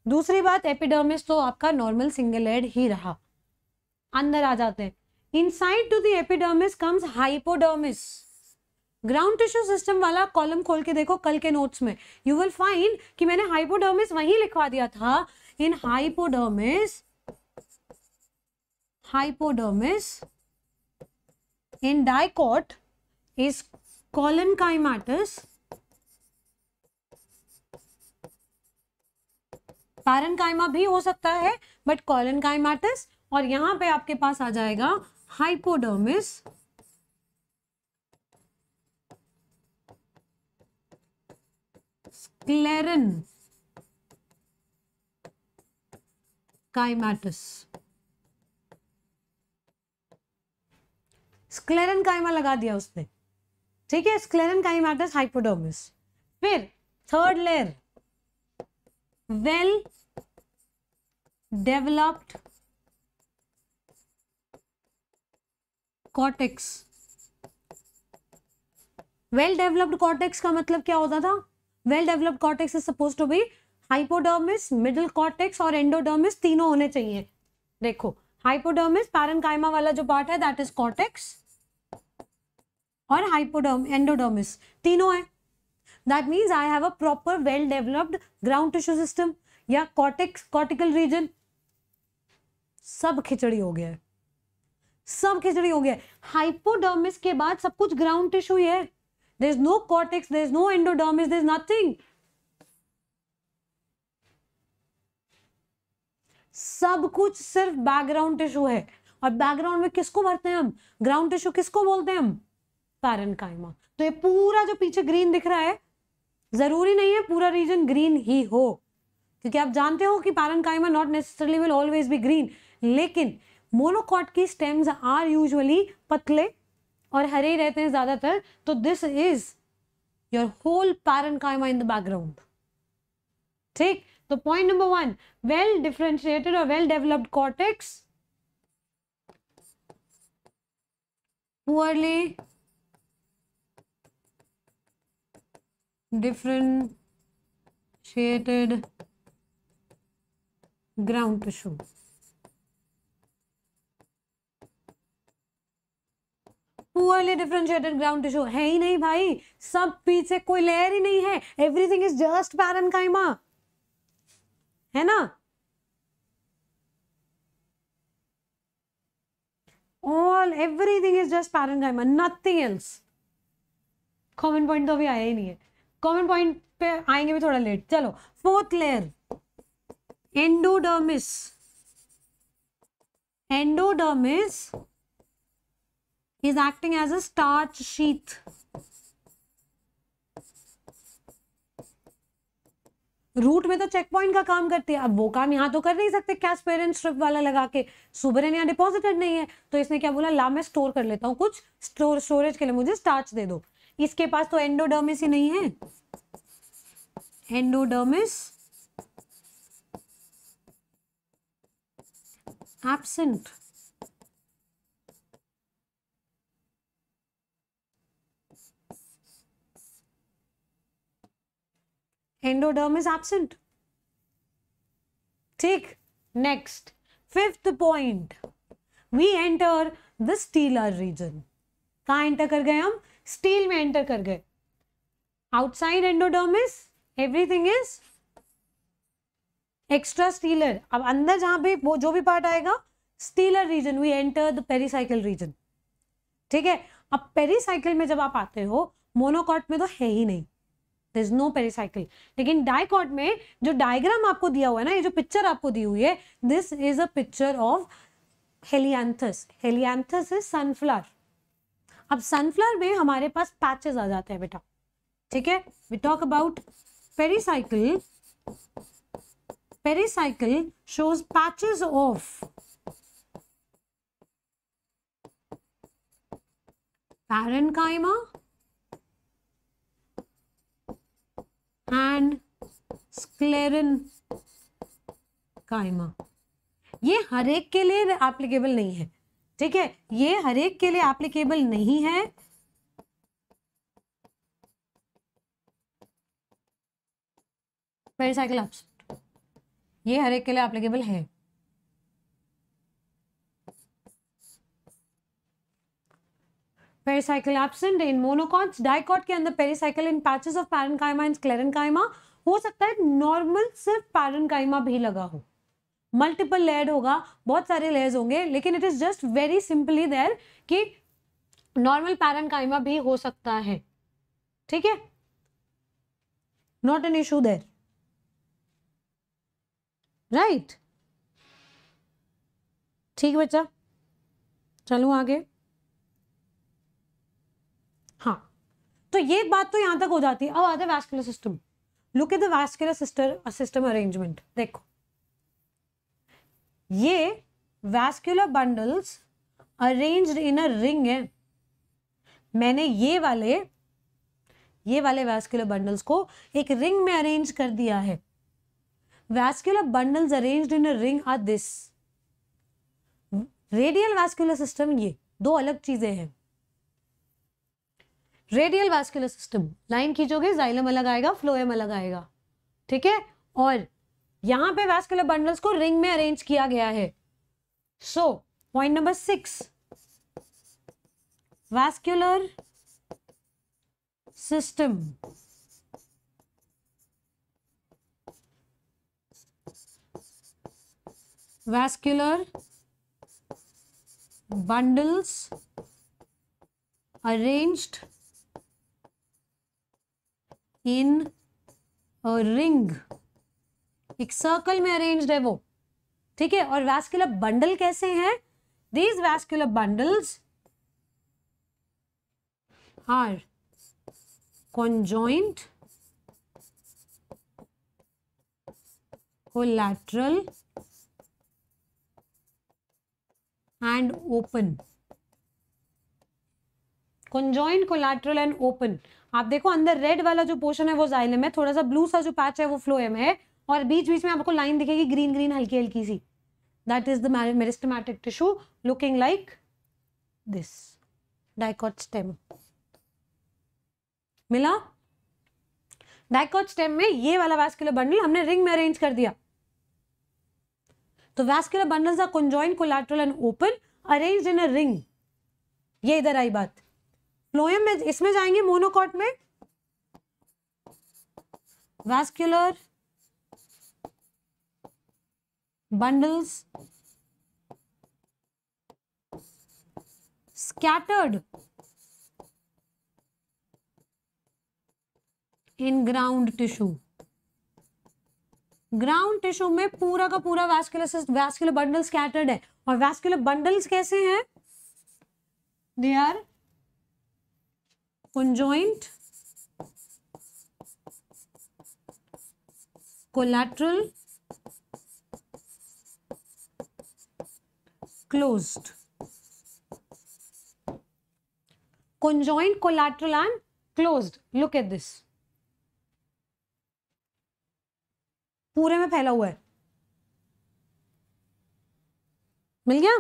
A: दूसरी बात एपिडर्मिस तो आपका नॉर्मल सिंगल एड ही रहा अंदर आ जाते हैं inside to the epidermis comes hypodermis ground tissue system वाला कॉलम खोल के देखो कल के नोट्स में यू विल फाइंड कि मैंने हाइपोडर्मिस वहीं लिखवा दिया था in hypodermis hypodermis in dicot is collenchymatous parenchyma भी हो सकता है बट कॉलन कायमाटिस और यहाँ पे आपके पास आ जाएगा हाइपोडर्मिस स्क्लेरन काइमाटिस स्क्लेरन काइमा लगा दिया उसने ठीक है स्क्लेरन काइमाटिस हाइपोडोमिस फिर third layer well developed cortex well developed cortex का मतलब क्या होता था well developed cortex is suppose to be hypodermis middle cortex और एंडोडर्मिस तीनों होने चाहिए देखो हाइपोडर्मिस कायमा वाला जो पार्ट है दैट इज कॉटेक्स और हाइपोडर्म एंडोडर्मिस तीनों है that means I have a proper well developed ground tissue system या कॉर्टिक्स कॉर्टिकल रीजन सब खिचड़ी हो गया है सब खिचड़ी हो गया हाइपोडर्मिस के बाद सब कुछ ग्राउंड टिश्यू है there is no cortex there is no endodermis there is nothing सब कुछ सिर्फ बैकग्राउंड टिश्यू है और बैकग्राउंड में किसको भरते हैं हम ग्राउंड टिश्यू किसको बोलते हैं हम पैरनकाइमा तो ये पूरा जो पीछे ग्रीन दिख रहा है ज़रूरी नहीं है पूरा रीजन ग्रीन ही हो क्योंकि आप जानते हो कि कायमा not necessarily will always be green लेकिन मोनोकॉट की स्टेम्स आर यूजुअली पतले और हरे ही रहते हैं ज़्यादातर तो दिस इज योर होल पारन कायमा इन द बैकग्राउंड ठीक तो point number one well differentiated और well developed cortex poorly differentiated ground tissue show. poorly differentiated ground tissue है ही नहीं भाई सब पीछे कोई लेयर ही नहीं है एवरीथिंग इज जस्ट पैरेन्काइमा है ना all everything is just parenchyma nothing else common point तो अभी आया ही नहीं है कॉमन पॉइंट पे आएंगे भी थोड़ा लेट चलो fourth layer endodermis endodermis is acting as a starch sheath root में तो चेक पॉइंट का काम करती है अब वो काम यहां तो कर नहीं सकते कैश पेरेंट स्ट्रिप वाला लगा के सुबरन यहाँ डिपॉजिटेड नहीं है तो इसने क्या बोला ला मैं स्टोर कर लेता हूँ कुछ स्टोर स्टोरेज के लिए मुझे स्टार्च दे दो इसके पास तो एंडोडर्मिस ही नहीं है एंडोडर्मिस एबसेंट एंडोडर्म इज ठीक next fifth point we enter the stelar region कहा एंटर कर गए हम स्टील में एंटर कर गए outside endodermis everything is extra stelar अब अंदर जहां पे वो जो भी पार्ट आएगा stelar region we enter the pericycle region ठीक है अब पेरीसाइकिल में जब आप आते हो मोनोकॉट में तो है ही नहीं दर इज नो पेरीसाइकिल लेकिन डाइकॉट में जो डायग्राम आपको दिया हुआ है ना ये जो पिक्चर आपको दी हुई है this is a picture of Helianthus Helianthus is sunflower अब सनफ्लावर में हमारे पास पैचेस आ जाते हैं बेटा ठीक है we talk about pericycle pericycle shows patches of and sclerenchyma ये हर एक के लिए एप्लीकेबल नहीं है ठीक है ये हरेक के लिए एप्लीकेबल नहीं है पेरिसाइकिल ये हरेक के लिए एप्लीकेबल है pericycle absent in monocots dicot के अंदर pericycle in patches of parenchyma and sclerenchyma हो सकता है नॉर्मल सिर्फ पैरनकाइमा भी लगा हो मल्टीपल लेयर होगा बहुत सारे लेयर्स होंगे लेकिन it is just very simply there कि नॉर्मल पैरनकाइमा भी हो सकता है ठीक है not an issue there right ठीक बच्चा चलू आगे हाँ तो ये बात तो यहां तक हो जाती है अब आते vascular system look at the vascular system arrangement देखो ये vascular bundles arranged in a ring है मैंने ये वाले ये वाले वैस्कुलर बंडल्स को एक रिंग में अरेंज कर दिया है vascular bundles arranged in a ring or this radial vascular system ये दो अलग चीजें हैं रेडियल वैस्कुलर सिस्टम लाइन खींचोगे जाइलम अलग आएगा फ्लोएम अलग आएगा ठीक है और यहां पे वैस्कुलर बंडल्स को रिंग में अरेंज किया गया है so point number six vascular system vascular bundles arranged in a ring एक सर्कल में अरेन्ज है वो ठीक है और वैस्कुलर बंडल कैसे हैं these vascular bundles are conjoint collateral and open conjoint collateral and open आप देखो अंदर रेड वाला जो पोर्शन है वो जाइलम है थोड़ा सा ब्लू सा जो पैच है वो फ्लोएम है और बीच बीच में आपको लाइन दिखेगी ग्रीन ग्रीन हल्की हल्की सी that is the meristematic tissue looking like this dicot stem मिला डाइकॉट स्टेम में ये वाला वैस्कुलर बंडल हमने रिंग में अरेंज कर दिया तो vascular bundle are conjoint collateral and open arranged in a ring ये इधर आई बात फ्लोएम में इसमें जाएंगे मोनोकॉट में vascular bundles scattered in ground tissue ground tissue में पूरा का पूरा वैस्कुलर वैस्कुलर बंडल स्कैटर्ड है और वैस्कुलर बंडल्स कैसे हैं they are conjoint collateral closed. Conjoined collateral and closed. Look at this. पूरे में फैला हुआ है मिल गया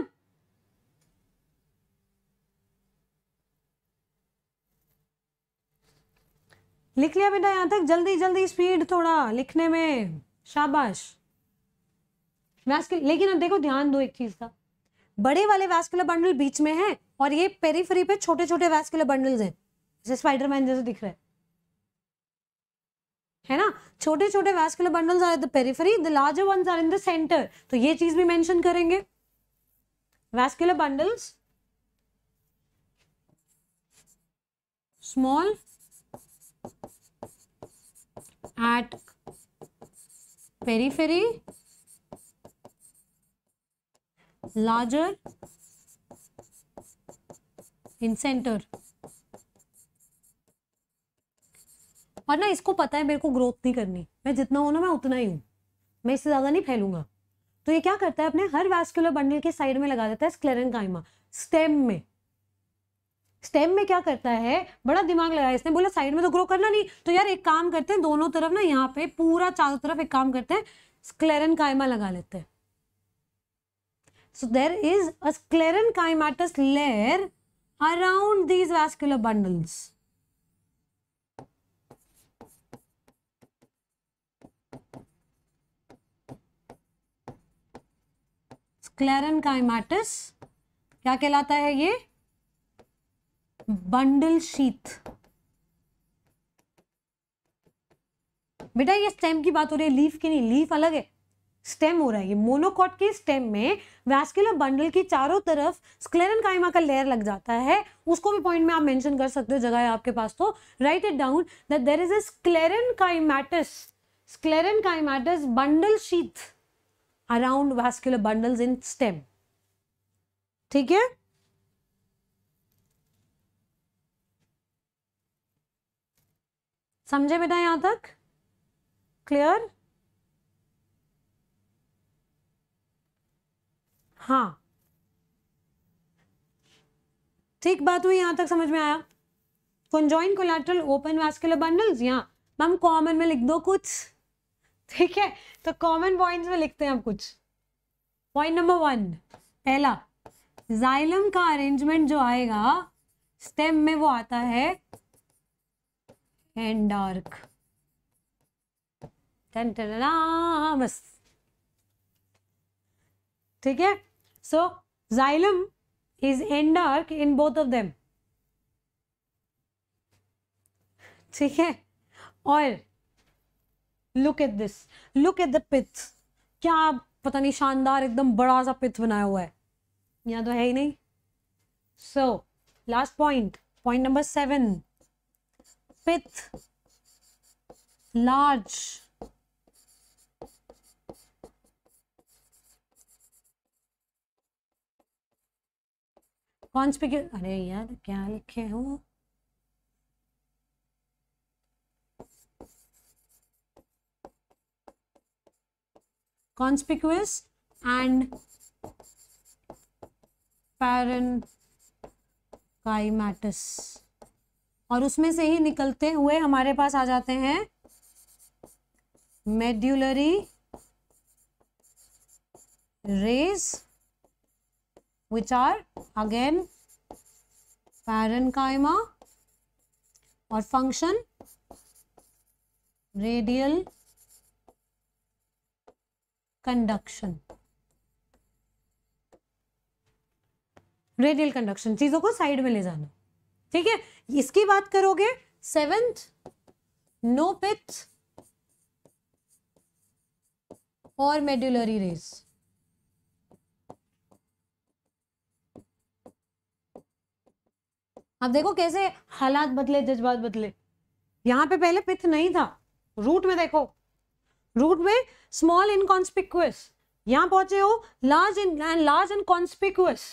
A: लिख लिया बेटा यहां तक जल्दी जल्दी स्पीड थोड़ा लिखने में शाबाश मैं लेकिन अब देखो ध्यान दो एक चीज का बड़े वाले वैस्कुलर बंडल बीच में है और ये पेरीफेरी पे छोटे छोटे वैस्कुलर बंडल्स हैं जैसे स्पाइडरमैन जैसे दिख रहे है ना छोटे छोटे vascular bundles are the periphery the larger ones are in the center तो ये चीज भी मेंशन करेंगे vascular bundles small at periphery larger in center और ना इसको पता है मेरे को ग्रोथ नहीं करनी मैं जितना हूँ ना मैं उतना ही हूँ मैं इससे ज़्यादा नहीं फैलूंगा तो ये क्या करता है अपने हर वैस्कुलर बंडल के साइड में लगा देता है स्क्लेरन काइमा स्टेम में स्टेम में क्या करता है बड़ा दिमाग लगाया इसने बोला साइड में तो ग्रो करना नहीं तो यार एक काम करते हैं दोनों तरफ ना यहाँ पे पूरा चारों तरफ एक काम करते हैं स्क्लेरन कायमा लगा लेते हैं So there is a sclerenchymatous layer around these vascular bundles. sclerenchymatous kya kehlata hai ye bundle sheath बेटा ये स्टेम की बात हो रही है लीफ की नहीं लीफ अलग है स्टेम हो रहा है ये मोनोकॉट के स्टेम में वैस्कुलर बंडल की चारों तरफ स्क्लेरन काइमा का लेयर लग जाता है उसको भी पॉइंट में आप मेंशन कर सकते हो जगह है आपके पास तो write it down that there is a sclerenchymatous sclerenchymatous bundle sheath around vascular bundles in stem ठीक है समझे बेटा यहां तक क्लियर हाँ ठीक बात हुई यहां तक समझ में आया conjoint collateral open vascular bundles यहाँ मैम कॉमन में लिख दो कुछ ठीक है तो कॉमन पॉइंट्स में लिखते हैं आप कुछ पॉइंट नंबर वन पहला जाइलम का अरेंजमेंट जो आएगा स्टेम में वो आता है एंड डार्क बस ठीक है So xylem is endarch in both of them. ठीक है और look at this look at the pith क्या पता नहीं शानदार एकदम बड़ा सा पिथ बनाया हुआ है यहाँ तो है ही नहीं so last point point number seven pith large conspicuous अरे यार क्या लिखे हो एंड पैरन काइमैटिस और उसमें से ही निकलते हुए हमारे पास आ जाते हैं medullary rays which are again parenchyma or function radial conduction radial conduction चीजों को साइड में ले जाना ठीक है इसकी बात करोगे सेवेंथ नो पिथ और मेड्यूलरी रेस अब देखो कैसे हालात बदले जज्बात बदले यहाँ पे पहले पिथ नहीं था रूट में देखो रूट में स्मॉल इनकॉन्स्पिक्यूस यहां पहुंचे हो large in and large and conspicuous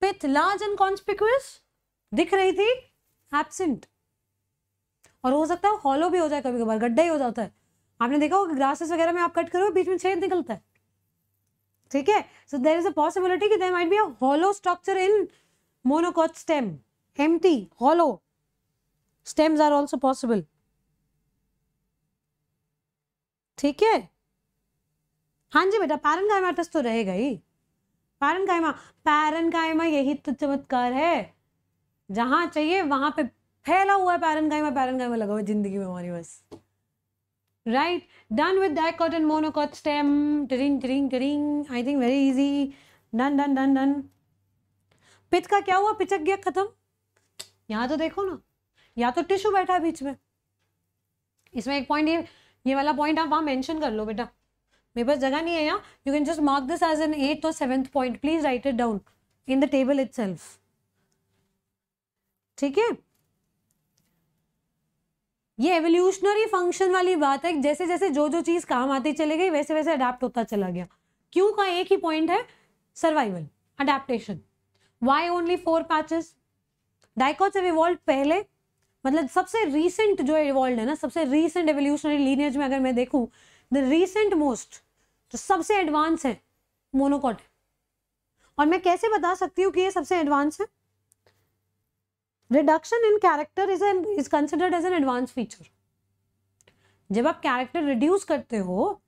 A: pith large and conspicuous दिख रही थी एबसेंट और हो सकता है हॉलो भी हो जाए कभी कभार गड्ढा ही हो जाता है आपने देखा होगा ग्रासेस वगैरह में आप कट करो बीच में छेद निकलता है ठीक है सो देर इज अ पॉसिबिलिटी कि there might be a hollow structure in monocot stem empty hollow stems are also possible ठीक है हाँ जी बेटा पैरन कायमाटस तो रहेगा ही पैरन कायमा पैरन कायमा यही तो चमत्कार है जहां चाहिए वहां पे फैला हुआ है पैरन कायमा पैरन कायमा लगा हुआ जिंदगी में हमारी बस right done with and monocot stem टरिंग टरिंग टरिंग I think very easy done done done done pith का क्या हुआ पिचक गया खत्म यहां तो देखो ना या तो टिश्यू बैठा है बीच में इसमें एक पॉइंट ये ये वाला पॉइंट आप वहां मेंशन कर लो बेटा मेरे पास जगह नहीं है यहाँ you can just mark this as an eight और seventh point please write it down in the table it ठीक है ये एवोल्यूशनरी फंक्शन वाली बात है जैसे जैसे जो जो चीज काम आती चली गई वैसे वैसे अडेप्ट होता चला गया क्यों का एक ही पॉइंट है survival adaptation why only four patches dicots have evolve पहले मतलब सबसे रीसेंट जो इवॉल्व है ना सबसे रीसेंट एवोल्यूशनरी लीनियज में अगर मैं देखूं द रीसेंट मोस्ट जो सबसे एडवांस है मोनोकॉट और मैं कैसे बता सकती हूँ कि ये सबसे एडवांस है reduction in character is an is considered as an advance feature जब आप कैरेक्टर रिड्यूस करते हो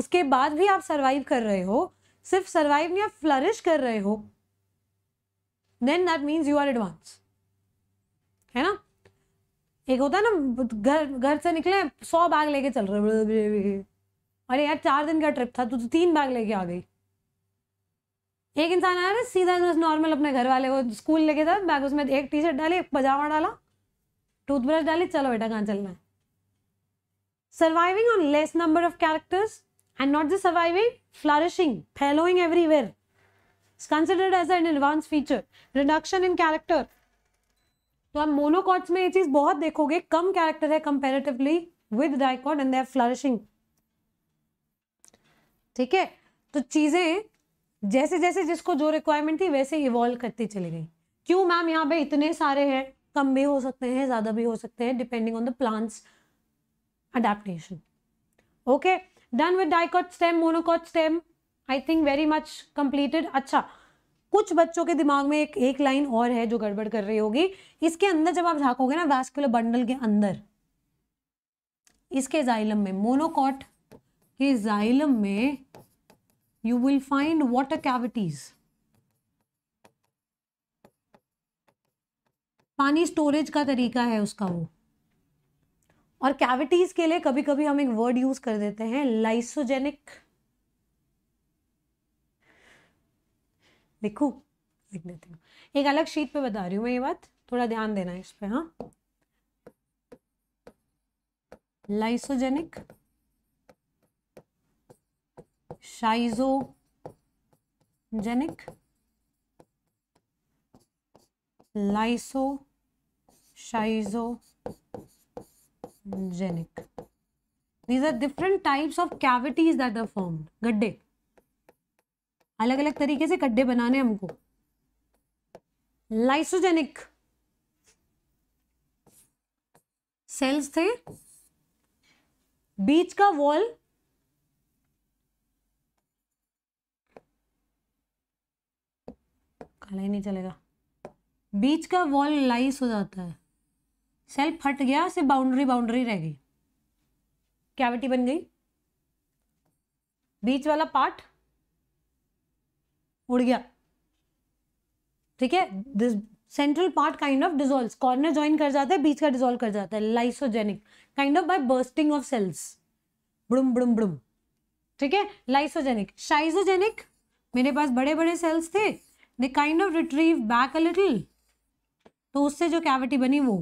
A: उसके बाद भी आप सर्वाइव कर रहे हो सिर्फ सर्वाइव नहीं आप फ्लरिश कर रहे हो then that means you are advance है ना एक होता है ना घर घर से निकले सौ बैग लेके चल रहे अरे यार चार दिन का ट्रिप था तू तो तीन बैग लेके आ गई एक इंसान आया ना सीधा बस नॉर्मल अपने घर वाले को स्कूल लेके था बैग उसमें एक टी शर्ट डाली एक पजामा डाला टूथब्रश डाली चलो बेटा कहाँ चलना है surviving on less number of characters and not just surviving flourishing following everywhere is considered as an advanced feature. Reduction in character. तो आप मोनोकॉट्स में ये चीज बहुत देखोगे कम कैरेक्टर है comparatively with dicot and there flourishing ठीक है तो चीजें जैसे जैसे जिसको जो रिक्वायरमेंट थी वैसे इवॉल्व करती चली गई क्यों मैम यहाँ पे इतने सारे हैं कम भी हो सकते हैं ज्यादा भी हो सकते हैं depending on the plants adaptation okay done with dicot stem monocot stem I think very much completed अच्छा कुछ बच्चों के दिमाग में एक एक लाइन और है जो गड़बड़ कर रही होगी इसके अंदर जब आप झाकोगे ना वैस्कुलर बंडल के अंदर इसके जाइलम में मोनोकॉट के जाइलम में you will find water cavities पानी स्टोरेज का तरीका है उसका वो और कैविटीज के लिए कभी कभी हम एक वर्ड यूज कर देते हैं लाइसोजेनिक लिखू लिख देती हूँ एक अलग शीट पे बता रही हूँ मैं ये बात थोड़ा ध्यान देना है इस पर हाँ lysogenic schizogenic lyso schizogenic these are different types of cavities that are form गड्ढे अलग अलग तरीके से गड्ढे बनाने हमको लाइसोजेनिक सेल्स थे बीच का वॉल काला ही नहीं चलेगा बीच का वॉल लाइस हो जाता है सेल फट गया से बाउंड्री बाउंड्री रह गई कैविटी बन गई बीच वाला पार्ट उड़ गया ठीक है this central part kind of dissolve corner join कर जाता है बीच का डिजोल्व कर जाता है lysogenic kind of by bursting of cells ब्रुम ब्रुम ब्रुम ठीक है लाइसोजेनिक शाइजोजेनिक मेरे पास बड़े बड़े सेल्स थे they kind of retrieve back a little तो उससे जो कैविटी बनी वो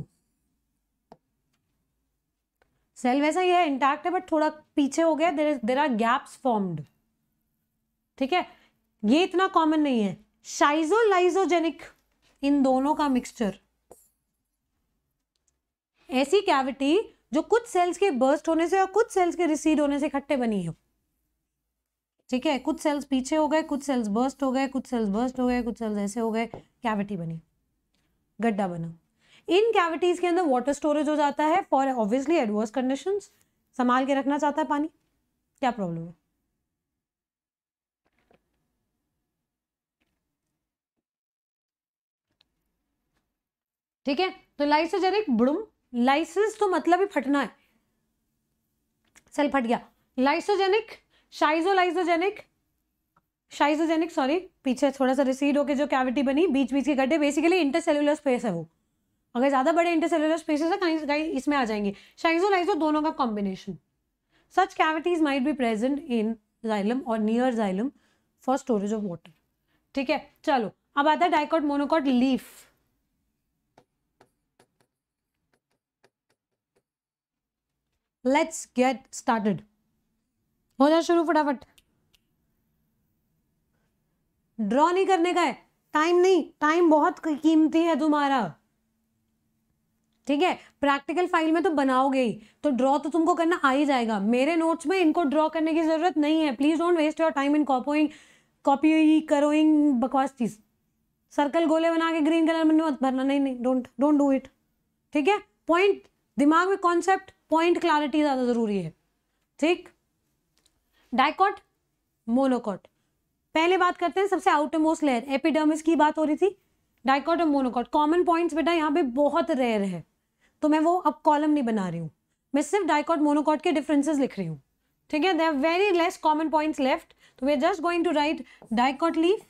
A: सेल वैसा ही है इंटैक्ट है बट थोड़ा पीछे हो गया देर आर गैप्स फॉर्म्ड ठीक है ये इतना कॉमन नहीं है शाइजोलाइजोजेनिक इन दोनों का मिक्सचर ऐसी कैविटी जो कुछ सेल्स के बर्स्ट होने से और कुछ सेल्स के रिसीड होने से इकट्ठे बनी है ठीक है कुछ सेल्स पीछे हो गए कुछ सेल्स बर्स्ट हो गए कुछ सेल्स बर्स्ट हो गए कुछ सेल्स ऐसे हो गए कैविटी बनी गड्ढा बना इन कैविटीज के अंदर वाटर स्टोरेज हो जाता है फॉर ऑब्वियसली एडवर्स कंडीशंस संभाल के रखना चाहता है पानी क्या प्रॉब्लम है ठीक है तो लाइसिस लाइसोजेनिक बुड़ुम लाइसिस तो मतलब ही फटना है सेल फट गया लाइसोजेनिक शाइजोलाइसोजेनिक शाइजोजेनिक सॉरी पीछे थोड़ा सा रिसीड होकर जो कैविटी बनी बीच बीच के गड्ढे बेसिकली इंटरसेलुलर स्पेस है वो अगर ज़्यादा बड़े इंटरसेलुलर स्पेसेस है कहीं कहीं इसमें आ जाएंगे शाइजोलाइजो दोनों का combination such cavities might be present in xylem और near xylem for storage of water ठीक है चलो अब आता है dicot monocot leaf let's get started हो जाओ शुरू फटाफट ड्रॉ नहीं करने का है टाइम नहीं टाइम बहुत कीमती है तुम्हारा ठीक है प्रैक्टिकल फाइल में तो बनाओगे ही तो ड्रॉ तो तुमको करना आ ही जाएगा मेरे नोट्स में इनको ड्रॉ करने की जरूरत नहीं है please don't waste your time in copying copy करोइंग बकवास चीज सर्कल गोले बना के ग्रीन कलर में मत भरना नहीं नहीं डोंट डोंट डू इट ठीक है पॉइंट दिमाग में कॉन्सेप्ट पॉइंट क्लैरिटी ज़्यादा ज़रूरी है ठीक डायकॉट मोनोकॉट पहले बात करते हैं सबसे आउटर मोस्ट लेयर एपिडर्मिस की बात हो रही थी डायकॉट और मोनोकॉट कॉमन पॉइंट्स बेटा यहाँ पे बहुत रेयर है तो मैं वो अब कॉलम नहीं बना रही हूँ मैं सिर्फ डायकॉट मोनोकॉट के डिफरेंसेस लिख रही हूँ ठीक है they are very less common points left तो we are just going to write dicot leaf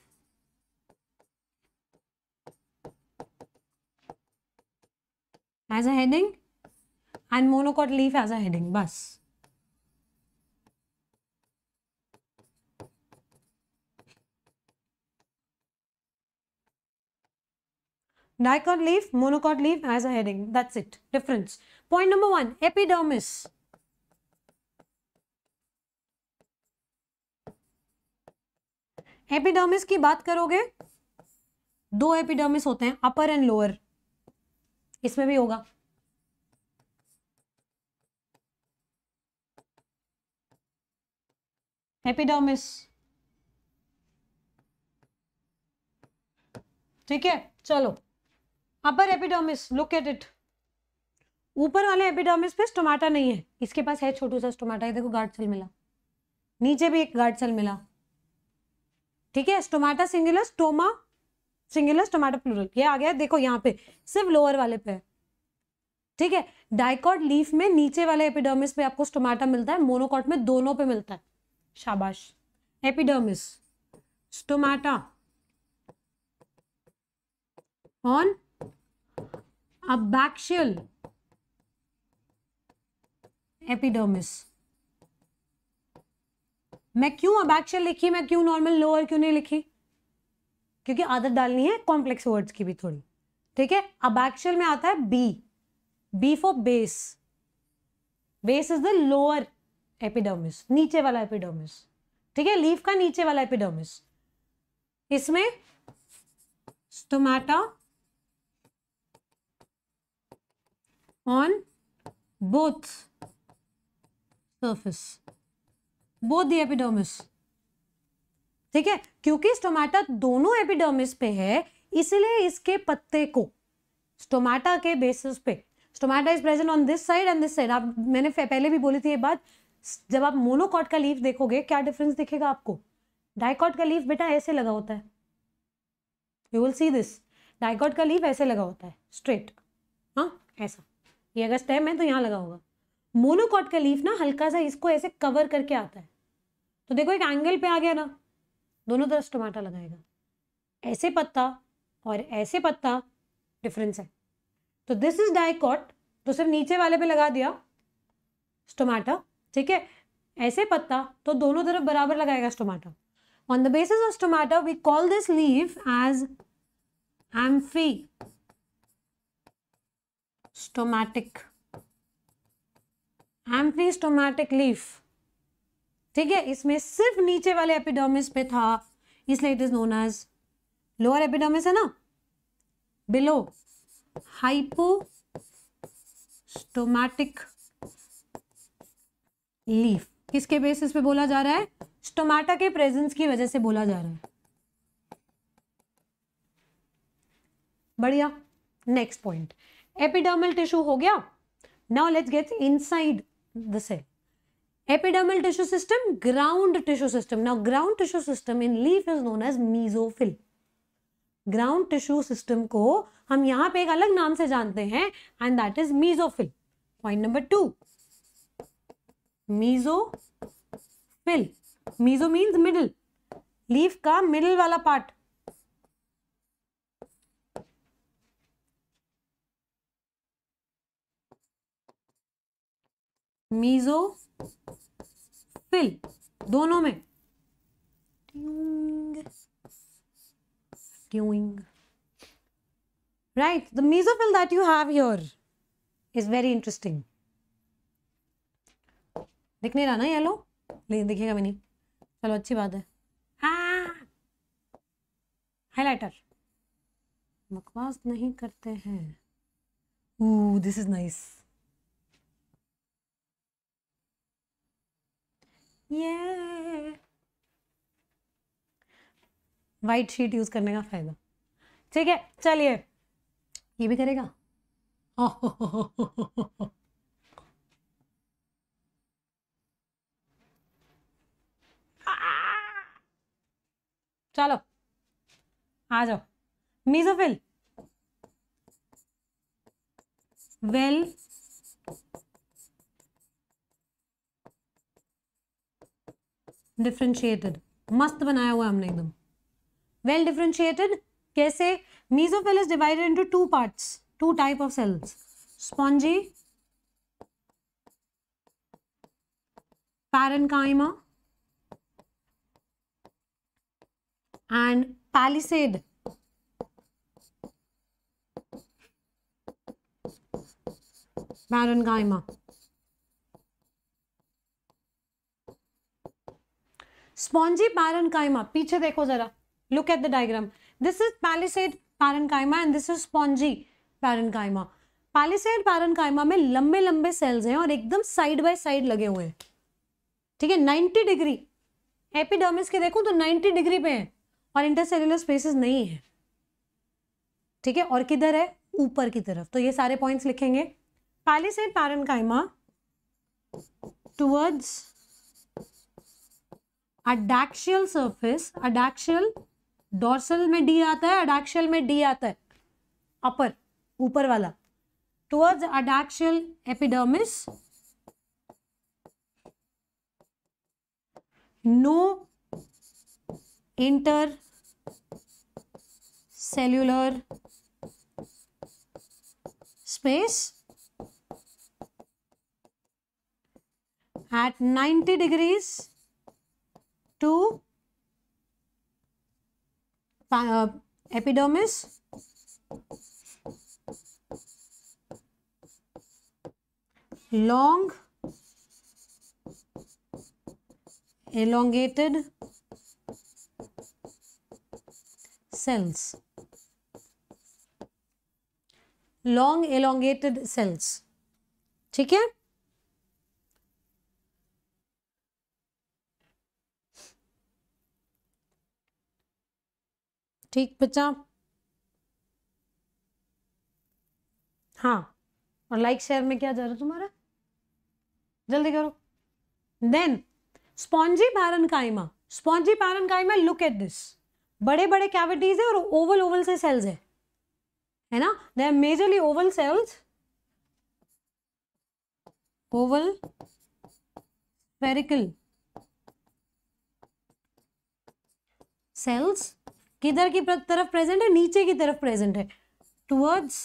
A: as a heading and monocot leaf as a heading bus dicot leaf, monocot leaf as a heading. That's it. Difference. Point number 1 epidermis. Epidermis की बात करोगे दो epidermis होते हैं अपर and lower इसमें भी होगा epidermis ठीक है चलो upper epidermis look at it ऊपर वाले एपिडर्मिस पे स्टोमाटा नहीं है इसके पास है छोटू सा स्टोमाटा ये देखो गार्ड सेल मिला नीचे भी एक गार्ड सेल मिला ठीक है stomata singular stoma singular stomata plural ये आ गया देखो यहाँ पे सिर्फ लोअर वाले पे ठीक है डायकॉट लीफ में नीचे वाले एपिडर्मिस पे आपको स्टोमाटा मिलता है मोनोकॉट में दोनों पे मिलता है शाबाश epidermis stomata on abaxial epidermis मैं क्यों अबैक्शियल लिखी मैं क्यों नॉर्मल लोअर क्यों नहीं लिखी क्योंकि आदत डालनी है कॉम्प्लेक्स वर्ड्स की भी थोड़ी ठीक है अबैक्शियल में आता है B B for base base is the lower epidermis नीचे वाला एपिडोमिस ठीक है लीफ का नीचे वाला एपिडोमिस इसमें stomata on both surface both the epidermis ठीक है क्योंकि स्टोमेटा दोनों एपिडोमिस पे है इसलिए इसके पत्ते को स्टोमाटा के बेसिस पे stomata is present on this side and this side आप मैंने पहले भी बोली थी ये बात जब आप मोनोकॉट का लीफ देखोगे क्या डिफरेंस दिखेगा आपको डाइकॉट का लीफ बेटा ऐसे लगा होता है you will see this dicot का लीफ ऐसे लगा होता है स्ट्रेट हाँ ऐसा ये अगर स्टेम है तो यहाँ लगा होगा मोनोकॉट का लीफ ना हल्का सा इसको ऐसे कवर करके आता है तो देखो एक एंगल पे आ गया ना दोनों तरफ टमाटा लगाएगा ऐसे पत्ता और ऐसे पत्ता डिफरेंस है तो दिस इज डाइकॉट तो सिर्फ नीचे वाले पे लगा दिया स्टोमाटा ठीक है ऐसे पत्ता तो दोनों तरफ बराबर लगाएगा stomata on the basis of stomata we call this leave as amphistomatic amphistomatic leaf ठीक है इसमें सिर्फ नीचे वाले एपिडोमिस पे था इसलिए it is known as lower epidermis है ना बिलो हाइपो स्टोमैटिक लीफ किसके बेसिस पे बोला जा रहा है स्टोमाटा के प्रेजेंस की वजह से बोला जा रहा है बढ़िया नेक्स्ट पॉइंट एपिडर्मल टिश्यू हो गया now let's get inside the cell epidermal tissue system ground tissue system now ground tissue system in leaf is known as mesophyll ground tissue system को हम यहां पे एक अलग नाम से जानते हैं and that is mesophyll point number two mesophyll meso means middle leaf का मिडिल वाला पार्ट मीजो फिल दोनों में right the mesophyll that you have your is very interesting दिख नहीं रहा ना येलो नहीं दिखेगा भी नहीं चलो अच्छी बात है हाईलाइटर बकवास नहीं करते हैं दिस इज नाइस ये वाइट शीट यूज करने का फायदा ठीक है चलिए ये भी करेगा *laughs* oh, चलो आ जाओ मीजोफिल वेल डिफ्रेंशिएटेड मस्त बनाया हुआ हमने एकदम वेल डिफ्रेंशिएटेड कैसे mesophyll is divided into two parts two type of cells spongy chyma and palisade Barangayma. Spongy parenchyma. piche dekho zara Look at the diagram. This is palisade parenchyma and this is spongy parenchyma. Palisade parenchyma mein lambe lambe cells hain aur ekdam side by side lage hue hain theek hai 90 degree epidermis ke dekho to 90 degree pe hain और intercellular spaces नहीं है ठीक है और किधर है ऊपर की तरफ तो ये सारे पॉइंट्स लिखेंगे palisade chyma towards adaxial surface adaxial dorsal में डी आता है अडैक्शियल में डी आता है अपर ऊपर वाला towards adaxial epidermis no intercellular space at 90 degrees to uh, epidermis long elongated cells. Long elongated cells. ठीक है ठीक बच्चा हाँ और लाइक शेयर में क्या जा रहा है तुम्हारा जल्दी करो then spongy parenchyma spongy parenchyma look at this बड़े बड़े कैविटीज़ है और ओवल ओवल से सेल्स है है ना they are majorly oval cells oval spherical cells किधर की तरफ प्रेजेंट है नीचे की तरफ प्रेजेंट है towards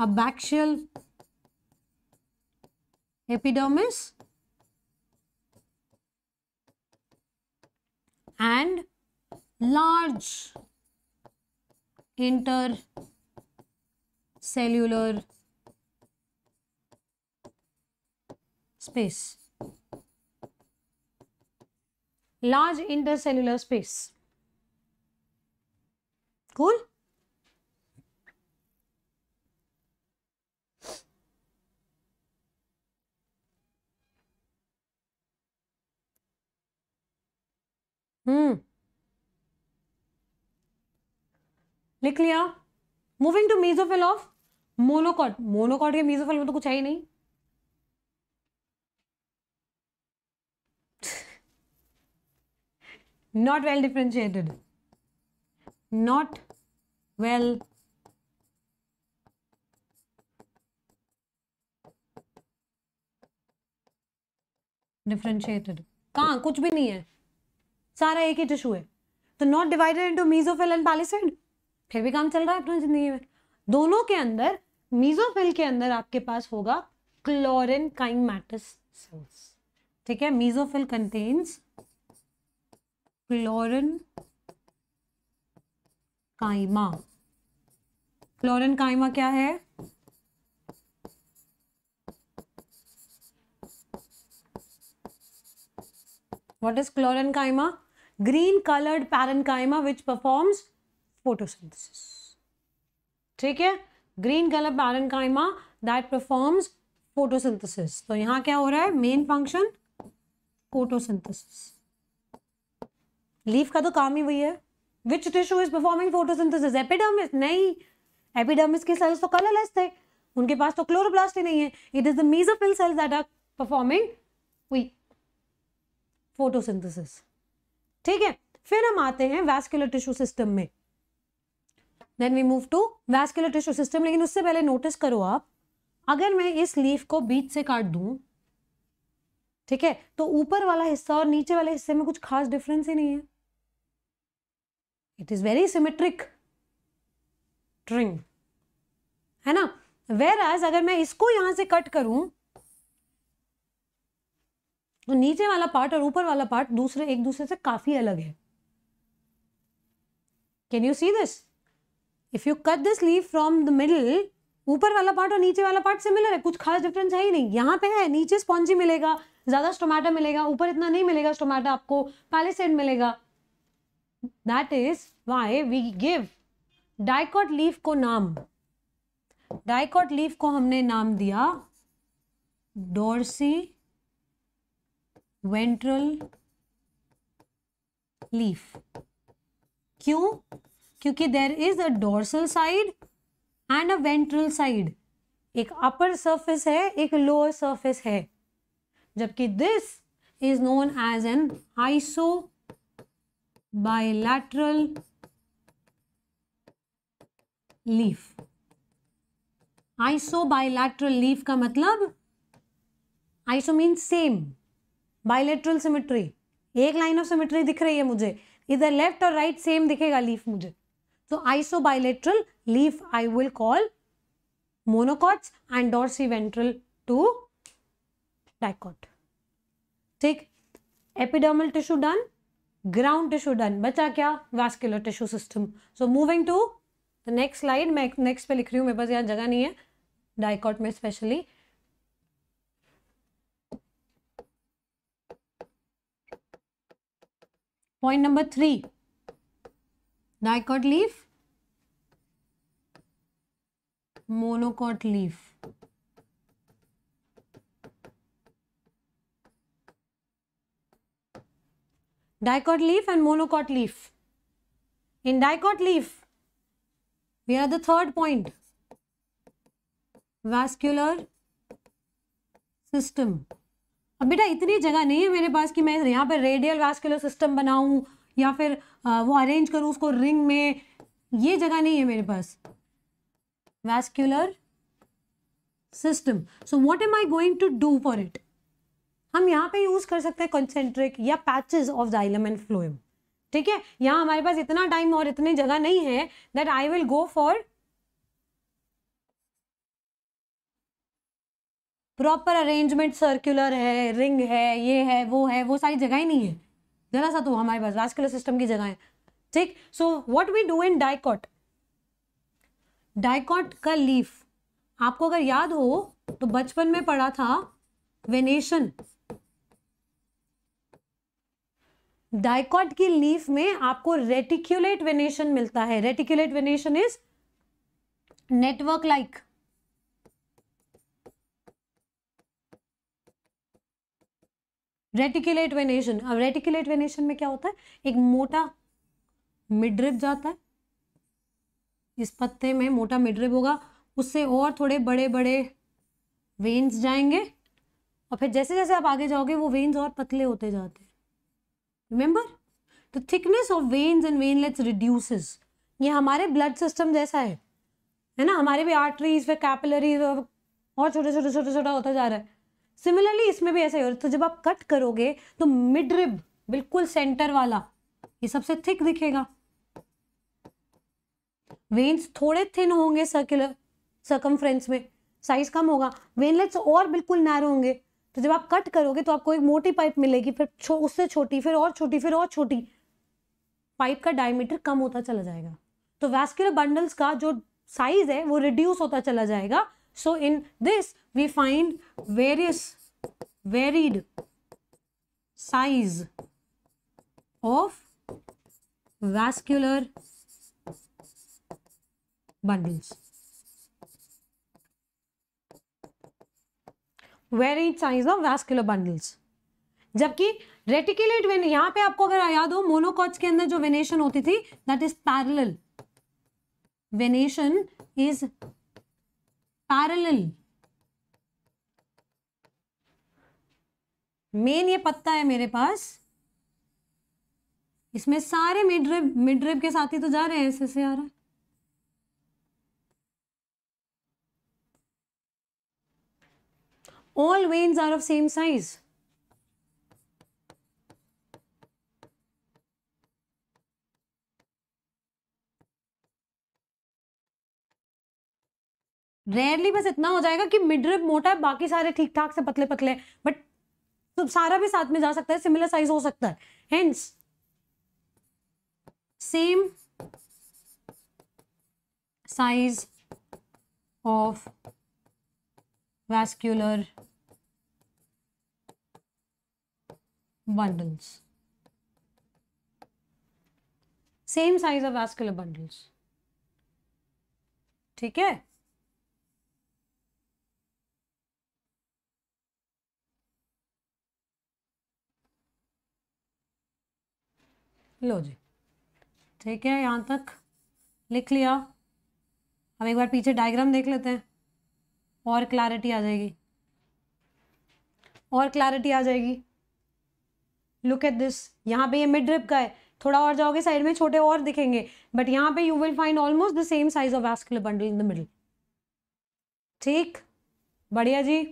A: abaxial epidermis and large intercellular space. Large intercellular space. Cool? हम्म लिख लिया moving to mesophyll of monocot monocot या मीजोफिल में तो कुछ है ही नहीं not well differentiated not well differentiated कहा कुछ भी नहीं है सारा एक ही टिश्यू है तो not divided into mesophyll and palisade फिर भी काम चल रहा है अपनी जिंदगी में दोनों के अंदर मीजोफिल के अंदर आपके पास होगा क्लोरिन काइमेटिस सेल्स ठीक है mesophyll contains chlorenchyma chlorenchyma क्या है What is chlorenchyma? Green colored parenchyma which performs photosynthesis. ठीक है green colour parenchyma that performs photosynthesis तो यहाँ क्या हो रहा है मेन फंक्शन फोटोसिंथेसिस लीफ का तो काम ही वही है which tissue is performing photosynthesis epidermis नहीं एपिडर्मिस के सेल्स तो कलरलेस थे उनके पास तो क्लोरोप्लास्ट ही नहीं है it is the mesophyll cells that are performing photosynthesis ठीक है फिर हम आते हैं वैस्कुलर टिश्यू सिस्टम में then we move to vascular tissue system लेकिन उससे पहले नोटिस करो आप अगर मैं इस लीफ को बीच से काट दूं ठीक है तो ऊपर वाला हिस्सा और नीचे वाले हिस्से में कुछ खास डिफरेंस ही नहीं है it is very symmetric thing है ना वेर एज अगर मैं इसको यहां से कट करूं तो नीचे वाला पार्ट और ऊपर वाला पार्ट दूसरे एक दूसरे से काफी अलग है can you see this if you cut this leave from the middle ऊपर वाला पार्ट और नीचे वाला पार्ट सिमिलर है कुछ खास डिफरेंस है ही नहीं यहाँ पे है नीचे स्पॉन्जी मिलेगा ज्यादा स्टोमेटा मिलेगा ऊपर इतना नहीं मिलेगा स्टोमेटा आपको पैलिसेड मिलेगा that is why we give dicot leaf को नाम डाइकॉट लीफ को हमने नाम दिया डोरसी वेंट्रल लीफ क्यों क्योंकि there is a dorsal side and a ventral side एक अपर सरफेस है एक लोअर सरफेस है जबकि this is known as an isobilateral leaf isobilateral leaf का मतलब iso mean same bilateral symmetry एक लाइन ऑफ सिमेट्री दिख रही है मुझे इधर लेफ्ट और राइट सेम दिखेगा लीफ मुझे तो isobilateral leaf I will call monocots and dorsiventral to dicot ठीक epidermal tissue done ground tissue done बचा क्या vascular tissue system so moving to the next slide मैं next पे लिख रही हूँ मेरे पास यहाँ जगह नहीं है डाइकॉट में specially Point number three, dicot leaf, monocot leaf. Dicot leaf and monocot leaf. In dicot leaf, we are the third point, vascular system. अब बेटा इतनी जगह नहीं है मेरे पास कि मैं यहाँ पर रेडियल वास्कुलर सिस्टम बनाऊँ या फिर वो अरेंज करूँ उसको रिंग में ये जगह नहीं है मेरे पास vascular system so what am I going to do for it हम यहाँ पे यूज़ कर सकते हैं कंसेंट्रिक या patches of xylem and phloem ठीक है यहाँ हमारे पास इतना टाइम और इतनी जगह नहीं है that I will go for proper arrangement circular है रिंग है ये है वो है वो सारी जगह ही नहीं है जरा सा तो हमारे पास वास्कुलर सिस्टम की जगह है ठीक so what we do in dicot dicot का लीफ आपको अगर याद हो तो बचपन में पढ़ा था वेनेशन डाइकॉट की लीफ में आपको रेटिक्यूलेट वेनेशन मिलता है reticulate venation is network like reticulate venation अब रेटिकुलेट वेनेशन में क्या होता है एक मोटा मिड्रिप जाता है इस पत्ते में मोटा मिड्रिप होगा उससे और थोड़े बड़े बड़े वेन्स जाएंगे और फिर जैसे जैसे आप आगे जाओगे वो वेन्स और पतले होते जाते हैं remember the thickness of veins and veinlets reduces ये हमारे ब्लड सिस्टम जैसा है है ना हमारे भी आर्टरीज फिर कैपिलरीज और छोटे छोटे छोटे छोटा होता जा रहा है सिमिलरली इसमें भी ऐसा ही हो रहा है तो जब आप कट करोगे तो मिड रिब बिल्कुल सेंटर वाला ये सबसे थिक दिखेगा वेन्स थोड़े थिन होंगे सर्कुलर सर्कमफ्रेंस में साइज कम होगा वेनलेट्स और बिल्कुल नैरो होंगे तो जब आप कट करोगे तो आपको एक मोटी पाइप मिलेगी फिर छो, उससे छोटी फिर और छोटी फिर और छोटी पाइप का डायमीटर कम होता चला जाएगा तो वैस्कुलर बंडल्स का जो साइज है वो रिड्यूस होता चला जाएगा So in this we find various varied size of vascular bundles. Varied size of vascular bundles. जबकि रेटिकुलेट वेन यहाँ पे आपको अगर याद हो मोनोकॉट्स के अंदर जो वेनेशन होती थी that is parallel venation is parallel मेन ये पत्ता है मेरे पास इसमें सारे मिड्रिप मिड्रिप के साथ ही तो जा रहे हैं ऐसे से आ रहा all veins are of same size rarely बस इतना हो जाएगा कि मिड रिप मोटा है बाकी सारे ठीक ठाक से पतले पतले बट तो सारा भी साथ में जा सकता है सिमिलर साइज हो सकता है hence same size of vascular bundles same size of vascular bundles ठीक है लो जी ठीक है यहाँ तक लिख लिया अब एक बार पीछे डायग्राम देख लेते हैं और क्लैरिटी आ जाएगी और क्लैरिटी आ जाएगी लुक एट दिस यहाँ पे ये मिड रिप का है थोड़ा और जाओगे साइड में छोटे और दिखेंगे बट यहाँ पे you will find almost the same size of vascular bundle in the middle ठीक बढ़िया जी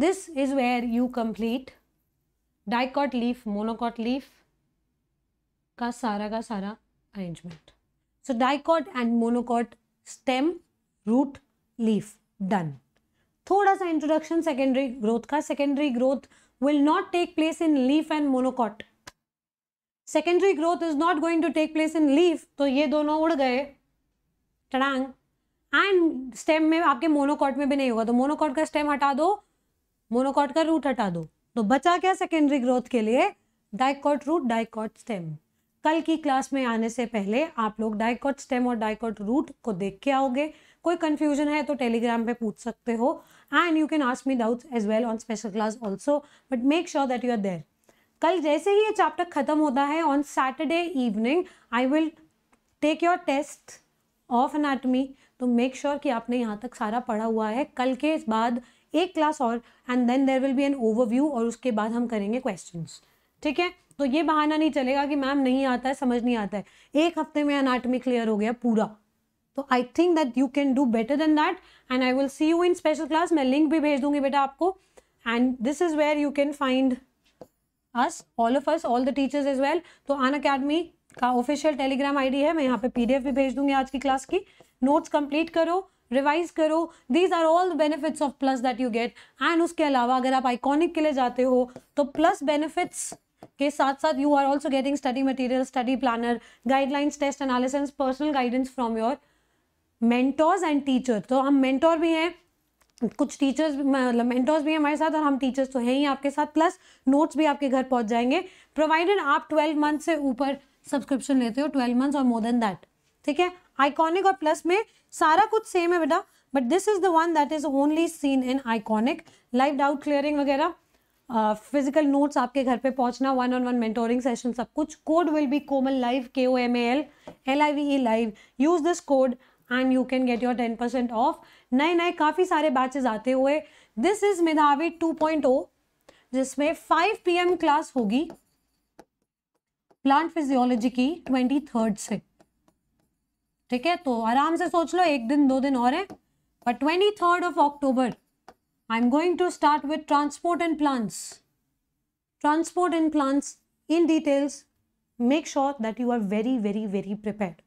A: this is where you complete dicot leaf monocot leaf का सारा का सारा arrangement so dicot and monocot stem root leaf done थोड़ा सा introduction secondary growth का secondary growth will not take place in leaf and monocot secondary growth is not going to take place in leaf तो ये दोनों उड़ गए टडांग and stem में आपके मोनोकॉट में भी नहीं होगा तो मोनोकॉट का स्टेम हटा दो मोनोकॉट का रूट हटा दो तो बचा क्या सेकेंडरी ग्रोथ के लिए डाइकॉट रूट डाइकॉट स्टेम कल की क्लास में आने से पहले आप लोग डाइकॉट स्टेम और डाइकॉट रूट को देख के आओगे कोई कन्फ्यूजन है तो टेलीग्राम पे पूछ सकते हो and you can ask me doubts as well on special class also but make sure that you are there कल जैसे ही ये चैप्टर खत्म होता है on Saturday evening I will take your test of anatomy तो मेक श्योर sure कि आपने यहाँ तक सारा पढ़ा हुआ है कल के बाद एक क्लास और and then there will be an overview और उसके बाद हम करेंगे क्वेश्चन ठीक है तो ये बहाना नहीं चलेगा कि मैम नहीं आता है समझ नहीं आता है एक हफ्ते में अनाटमी क्लियर हो गया पूरा तो I think that you can do better than that and I will see you in special class मैं लिंक भी भेज दूंगी बेटा आपको and this is where you can find us all of us all the teachers is well तो Unacademy का official Telegram ID है मैं यहाँ पे पीडीएफ भी भेज दूंगी आज की क्लास की नोट्स कंप्लीट करो रिवाइज करो these are all the benefits of plus that you get and उसके अलावा अगर आप आइकॉनिक के लिए जाते हो तो प्लस बेनिफिट्स के साथ साथ you are also getting study material study planner guidelines test analysis personal guidance from your mentors and teacher तो हम मेंटोर भी हैं कुछ टीचर्स मतलब मेंटोर्स भी हमारे साथ और हम टीचर्स तो हैं ही आपके साथ प्लस नोट्स भी आपके घर पहुंच जाएंगे प्रोवाइडेड आप ट्वेल्व मंथ से ऊपर सब्सक्रिप्शन लेते हो ट्वेल्व मंथ्स और मोर देन दैट ठीक है आइकॉनिक और प्लस में सारा कुछ सेम है बेटा but this is the one that is only seen in iconic live doubt clearing वगैरह फिजिकल नोट्स आपके घर पे पहुंचना one on one mentoring session सब कुछ code will be Komal live K O M A L L I V E live use this code and you can get your ten percent off नए नए काफ़ी सारे बैचेज आते हुए this is Medhavi two point ओ जिसमें five P M class होगी plant physiology की twenty third से ठीक है तो आराम से सोच लो एक दिन दो दिन और है but twenty third of October I am going to start with transport and plants. Transport and plants in details. Make sure that you are very, very, very prepared.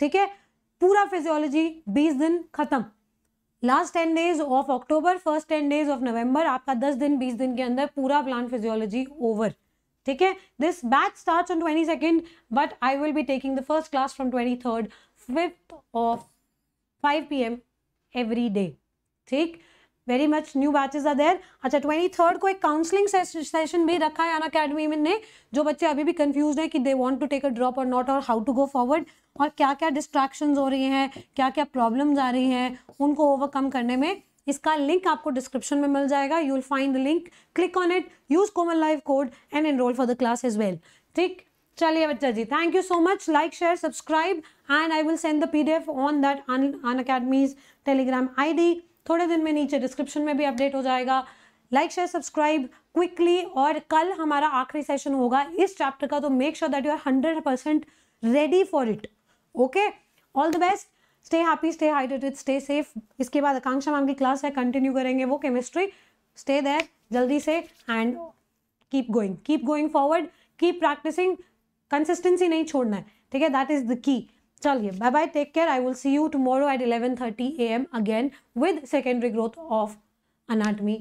A: ठीक है पूरा फिजियोलॉजी 20 दिन खत्म last ten days of October first ten days of November आपका 10 दिन 20 दिन के अंदर पूरा प्लान फिजियोलॉजी ओवर ठीक है this batch start on twenty second but I will be taking the first class from twenty third fifth of five P every day डे ठीक very much new batches are there अच्छा twenty third को एक counselling session भी रखा है अन academy ने जो बच्चे अभी भी कंफ्यूज हैं कि they want to take a drop और नॉट और हाउ टू गो फॉरवर्ड और क्या क्या डिस्ट्रैक्शंस हो रही हैं क्या क्या प्रॉब्लम्स आ रही हैं उनको ओवरकम करने में इसका लिंक आपको डिस्क्रिप्शन में मिल जाएगा you will find the link click on it use common live code and enroll for the class is well ठीक चलिए बच्चा जी thank you so much like share subscribe and I will send the P D F on that Unacademy's Telegram I D थोड़े दिन में नीचे description में भी अपडेट हो जाएगा लाइक शेयर सब्सक्राइब क्विकली और कल हमारा आखिरी सेशन होगा इस चैप्टर का तो make sure that you are hundred percent ready for it okay all the best stay happy stay hydrated stay safe इसके बाद आकांक्षा मैम की क्लास है कंटिन्यू करेंगे वो केमिस्ट्री स्टे देयर जल्दी से and keep going keep going forward keep practicing consistency नहीं छोड़ना है ठीक है दैट इज द की चलिए bye bye take care I will see you tomorrow at eleven thirty A M again with secondary growth of anatomy